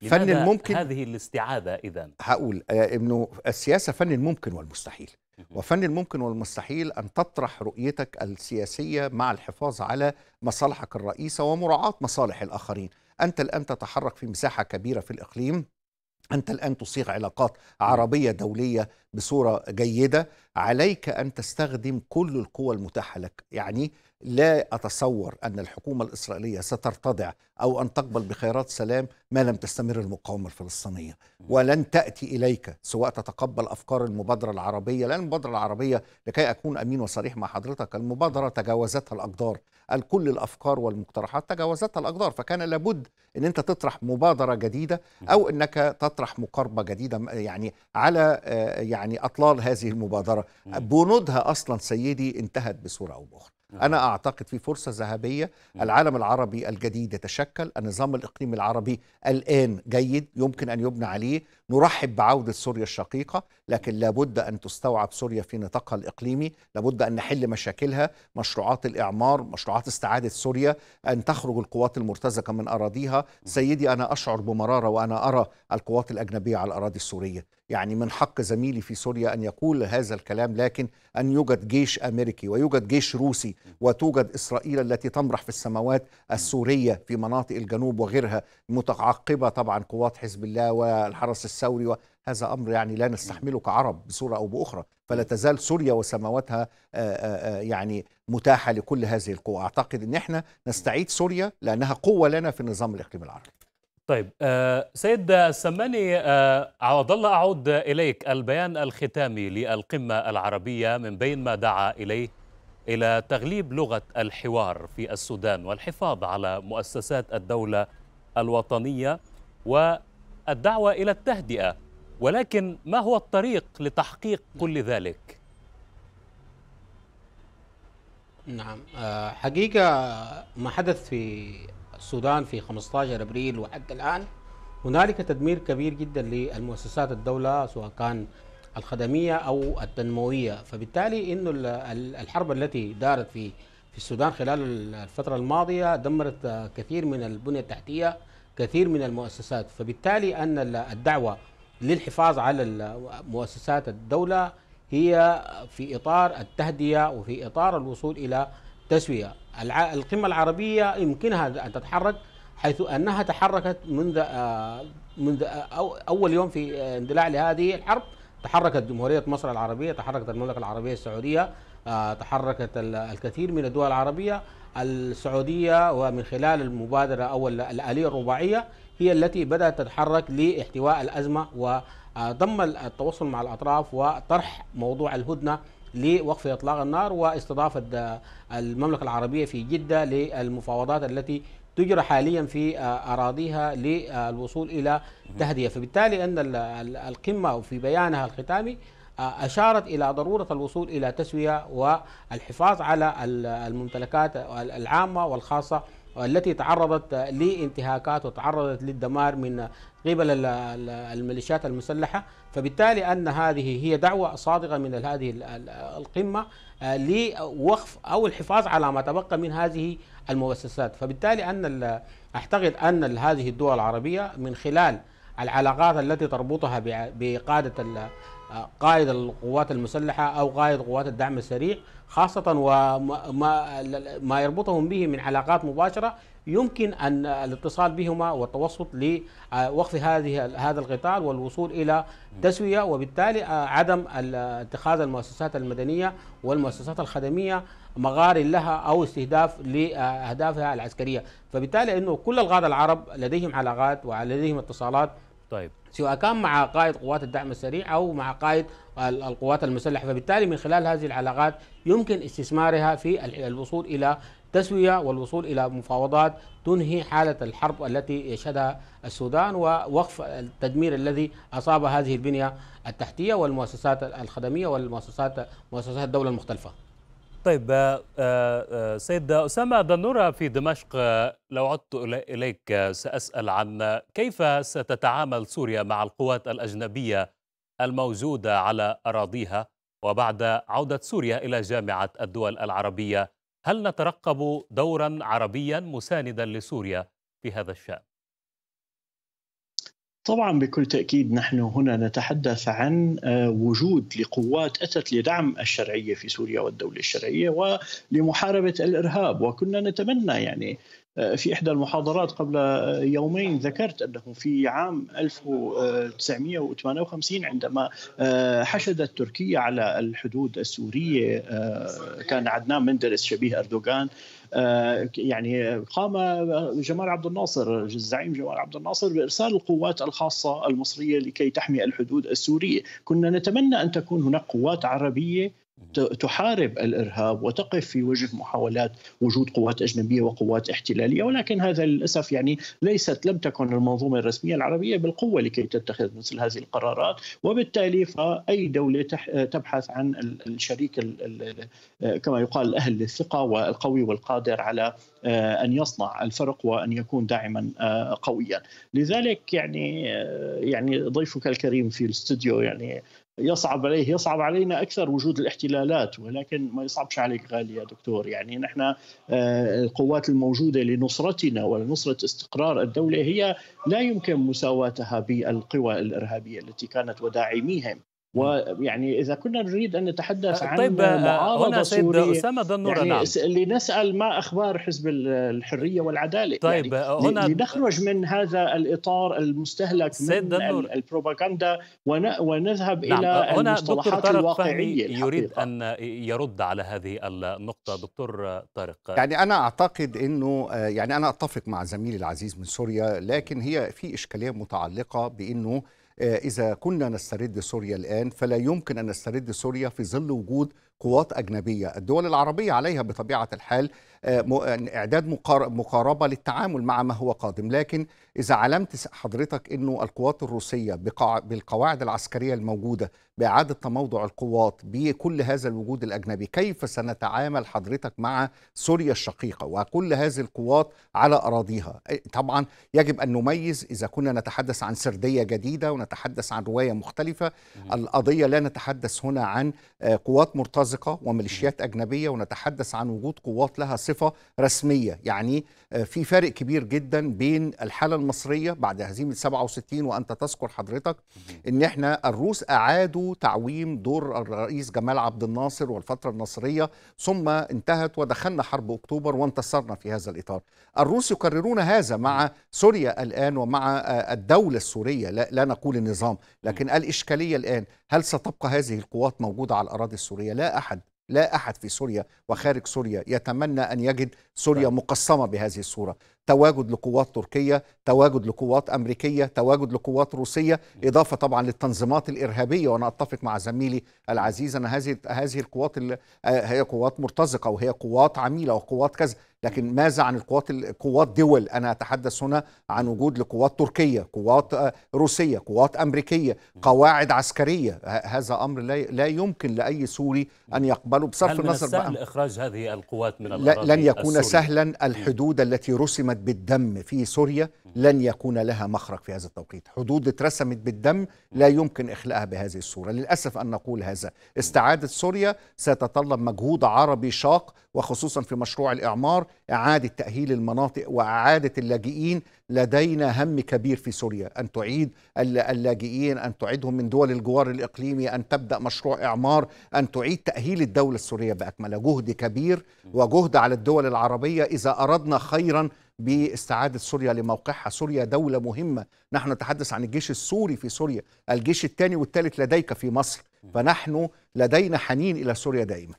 فن الممكن هذه الاستعاذة إذا هقول آه، إنه السياسة فن الممكن والمستحيل وفن الممكن والمستحيل أن تطرح رؤيتك السياسية مع الحفاظ على مصالحك الرئيسة ومراعاة مصالح الآخرين أنت الآن تتحرك في مساحة كبيرة في الإقليم أنت الآن تصيغ علاقات عربية دولية بصورة جيدة عليك أن تستخدم كل القوى المتاحة لك يعني لا أتصور أن الحكومة الإسرائيلية سترتضع أو أن تقبل بخيرات سلام ما لم تستمر المقاومة الفلسطينية ولن تأتي إليك سواء تتقبل أفكار المبادرة العربية لأن المبادرة العربية لكي أكون أمين وصريح مع حضرتك المبادرة تجاوزتها الأقدار كل الأفكار والمقترحات تجاوزتها الأقدار فكان لابد أن أنت تطرح مبادرة جديدة أو أنك تطرح مقاربة جديدة يعني على آه، يعني أطلال هذه المبادرة بنودها أصلا سيدي انتهت بصورة أو بأخرى أه. أنا أعتقد في فرصة ذهبية أه. العالم العربي الجديد يتشكل النظام الإقليمي العربي الآن جيد يمكن أن يبنى عليه نرحب بعودة سوريا الشقيقة لكن لابد أن تستوعب سوريا في نطاقها الإقليمي لابد أن نحل مشاكلها مشروعات الإعمار مشروعات استعادة سوريا أن تخرج القوات المرتزقة من أراضيها سيدي أنا أشعر بمرارة وأنا أرى القوات الأجنبية على الأراضي السورية يعني من حق زميلي في سوريا أن يقول هذا الكلام لكن أن يوجد جيش أمريكي ويوجد جيش روسي وتوجد إسرائيل التي تمرح في السماوات السورية في مناطق الجنوب وغيرها متعقبة طبعا قوات حزب الله والحرس الثوري وهذا أمر يعني لا نستحمله كعرب بصورة أو بأخرى فلا تزال سوريا وسماواتها آه، آه، آه، يعني متاحة لكل هذه القوى أعتقد أن احنا نستعيد سوريا لأنها قوة لنا في النظام الإقليمي العربي طيب سيد السماني عوض الله أعود إليك البيان الختامي للقمة العربية من بين ما دعا إليه إلى تغليب لغة الحوار في السودان والحفاظ على مؤسسات الدولة الوطنية و الدعوه الى التهدئه ولكن ما هو الطريق لتحقيق كل ذلك نعم آه، حقيقه ما حدث في السودان في 15 ابريل وحتى الان هنالك تدمير كبير جدا للمؤسسات الدوله سواء كان الخدميه او التنمويه فبالتالي انه الحرب التي دارت في في السودان خلال الفتره الماضيه دمرت كثير من البنيه التحتيه كثير من المؤسسات فبالتالي أن الدعوة للحفاظ على مؤسسات الدولة هي في إطار التهدئة وفي إطار الوصول إلى تسوية القمة العربية يمكنها أن تتحرك حيث أنها تحركت منذ آه، منذ آه، أول يوم في آه، اندلاع لهذه الحرب تحركت جمهورية مصر العربية تحركت المملكة العربية السعودية تحركت الكثير من الدول العربية السعودية ومن خلال المبادرة أو الآلية الرباعية هي التي بدأت تتحرك لاحتواء الأزمة وضم التواصل مع الأطراف وطرح موضوع الهدنة لوقف إطلاق النار واستضافة آه، المملكة العربية في جدة للمفاوضات التي تجرى حاليا في آه، أراضيها للوصول إلى تهدئة فبالتالي أن القمة في بيانها الختامي أشارت إلى ضرورة الوصول إلى تسوية والحفاظ على الممتلكات العامة والخاصة التي تعرضت لانتهاكات وتعرضت للدمار من قبل الميليشيات المسلحة فبالتالي أن هذه هي دعوة صادقة من هذه القمة آه، لوقف أو الحفاظ على ما تبقى من هذه المؤسسات فبالتالي أن أعتقد أن هذه الدول العربية من خلال العلاقات التي تربطها بقادة قائد القوات المسلحة أو قائد قوات الدعم السريع خاصة وما ما يربطهم به من علاقات مباشرة يمكن أن الاتصال بهما والتوسط لوقف آه، هذه هذا القتال والوصول إلى تسوية وبالتالي آه، عدم اتخاذ المؤسسات المدنية والمؤسسات الخدمية مغار لها أو استهداف لأهدافها آه، العسكرية فبالتالي أنه كل الغادة العرب لديهم علاقات ولديهم اتصالات طيب سواء كان مع قائد قوات الدعم السريع او مع قائد القوات المسلحه فبالتالي من خلال هذه العلاقات يمكن استثمارها في الوصول الى تسويه والوصول الى مفاوضات تنهي حاله الحرب التي يشهدها السودان ووقف التدمير الذي اصاب هذه البنيه التحتيه والمؤسسات الخدميه والمؤسسات مؤسسات الدوله المختلفه طيب آه، آه، سيد أسامة دنورة في دمشق آه، لو عدت إليك سأسأل عن كيف ستتعامل سوريا مع القوات الأجنبية الموجودة على أراضيها وبعد عودة سوريا إلى جامعة الدول العربية هل نترقب دورا عربيا مساندا لسوريا في هذا الشأن؟ طبعا بكل تاكيد نحن هنا نتحدث عن آه، وجود لقوات اتت لدعم الشرعيه في سوريا والدوله الشرعيه ولمحاربه الارهاب وكنا نتمنى يعني آه، في إحدى المحاضرات قبل آه، يومين ذكرت أنه في عام 1958 عندما آه، حشدت تركيا على الحدود السورية كان عدنان مندلس شبيه أردوغان يعني قام جمال عبد الناصر الزعيم جمال عبد الناصر بارسال القوات الخاصه المصريه لكي تحمي الحدود السوريه، كنا نتمنى ان تكون هناك قوات عربيه تحارب الارهاب وتقف في وجه محاولات وجود قوات اجنبيه وقوات احتلاليه ولكن هذا للاسف يعني ليست لم تكن المنظومه الرسميه العربيه بالقوه لكي تتخذ مثل هذه القرارات وبالتالي فاي دوله تبحث عن الشريك كما يقال اهل للثقه والقوي والقادر على آه، ان يصنع الفرق وان يكون داعما آه، قويا لذلك يعني آه، يعني ضيفك الكريم في الاستوديو يعني يصعب عليه يصعب علينا اكثر وجود الاحتلالات ولكن ما يصعبش عليك غالي يا دكتور يعني نحن آه، القوات الموجوده لنصرتنا ولنصره استقرار الدوله هي لا يمكن مساواتها بالقوى الارهابيه التي كانت وداعميهم ويعني اذا كنا نريد ان نتحدث آه، عن طيب آه، هنا سيد اسامه بن نور يعني نعم. لنسال ما اخبار حزب الحريه والعداله طيب يعني آه، هنا لنخرج من هذا الاطار المستهلك سيد من دنور البروباغندا ونذهب نعم. الى هنا المصطلحات دكتور الواقعيه الحقيقة. يريد ان يرد على هذه النقطه دكتور طارق يعني انا اعتقد انه يعني انا اتفق مع زميلي العزيز من سوريا لكن هي في اشكاليه متعلقه بانه آه، إذا كنا نسترد سوريا الآن فلا يمكن أن نسترد سوريا في ظل وجود قوات أجنبية الدول العربية عليها بطبيعة الحال آه، آه، إعداد مقاربة للتعامل مع ما هو قادم لكن إذا علمت حضرتك أنه القوات الروسية بالقواعد العسكرية الموجودة بإعادة تموضع القوات بكل هذا الوجود الأجنبي كيف سنتعامل حضرتك مع سوريا الشقيقة وكل هذه القوات على أراضيها إيه، طبعا يجب أن نميز إذا كنا نتحدث عن سردية جديدة ونتحدث عن رواية مختلفة القضية لا نتحدث هنا عن آه، قوات مرتزقة متمزقه وميليشيات اجنبيه ونتحدث عن وجود قوات لها صفه رسميه يعني آه، في فارق كبير جدا بين الحالة المصرية بعد هزيمة 67 وأنت تذكر حضرتك أن احنا الروس أعادوا تعويم دور الرئيس جمال عبد الناصر والفترة النصرية ثم انتهت ودخلنا حرب أكتوبر وانتصرنا في هذا الإطار الروس يكررون هذا مع سوريا الآن ومع آه، الدولة السورية لا نقول النظام لكن الإشكالية الآن هل ستبقى هذه القوات موجودة على الأراضي السورية لا أحد لا أحد في سوريا وخارج سوريا يتمنى أن يجد سوريا طيب. مقسمة بهذه الصورة تواجد لقوات تركية تواجد لقوات أمريكية تواجد لقوات روسية إضافة طبعا للتنظيمات الإرهابية وأنا أتفق مع زميلي العزيز أن هذه هذه القوات آه، هي قوات مرتزقة وهي قوات عميلة وقوات كذا لكن ماذا عن القوات قوات دول انا اتحدث هنا عن وجود لقوات تركيه قوات آه، روسيه قوات امريكيه قواعد عسكريه هذا امر لا يمكن لاي سوري ان يقبله بصرف النظر بقى سهل اخراج هذه القوات من لن يكون السوري. سهلا الحدود التي رسمت بالدم في سوريا لن يكون لها مخرج في هذا التوقيت حدود اترسمت بالدم لا يمكن إخلاءها بهذه الصورة للأسف أن نقول هذا استعادة سوريا ستتطلب مجهود عربي شاق وخصوصا في مشروع الإعمار إعادة تأهيل المناطق وإعادة اللاجئين لدينا هم كبير في سوريا أن تعيد اللاجئين أن تعيدهم من دول الجوار الإقليمي أن تبدأ مشروع إعمار أن تعيد تأهيل الدولة السورية بأكملها جهد كبير وجهد على الدول العربية إذا أردنا خيرا باستعاده سوريا لموقعها، سوريا دوله مهمه، نحن نتحدث عن الجيش السوري في سوريا، الجيش الثاني والثالث لديك في مصر، فنحن لدينا حنين الى سوريا دائما.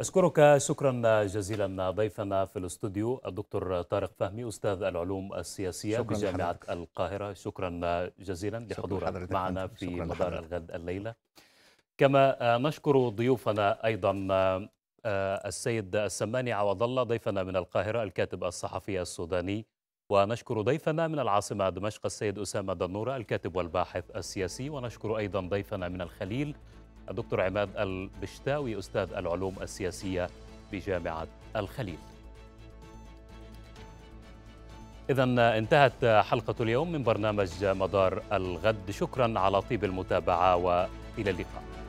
أشكرك شكرا جزيلا ضيفنا في الاستوديو الدكتور طارق فهمي أستاذ العلوم السياسية بجامعة القاهرة شكرا جزيلا لحضورك معنا في مدار الغد الليلة كما نشكر ضيوفنا أيضا آه، السيد السماني عوض الله ضيفنا من القاهرة الكاتب الصحفي السوداني ونشكر ضيفنا من العاصمة دمشق السيد أسامة دنورة الكاتب والباحث السياسي ونشكر أيضا ضيفنا من الخليل الدكتور عماد البشتاوي أستاذ العلوم السياسية بجامعة الخليل إذا انتهت حلقة اليوم من برنامج مدار الغد شكرا على طيب المتابعة وإلى اللقاء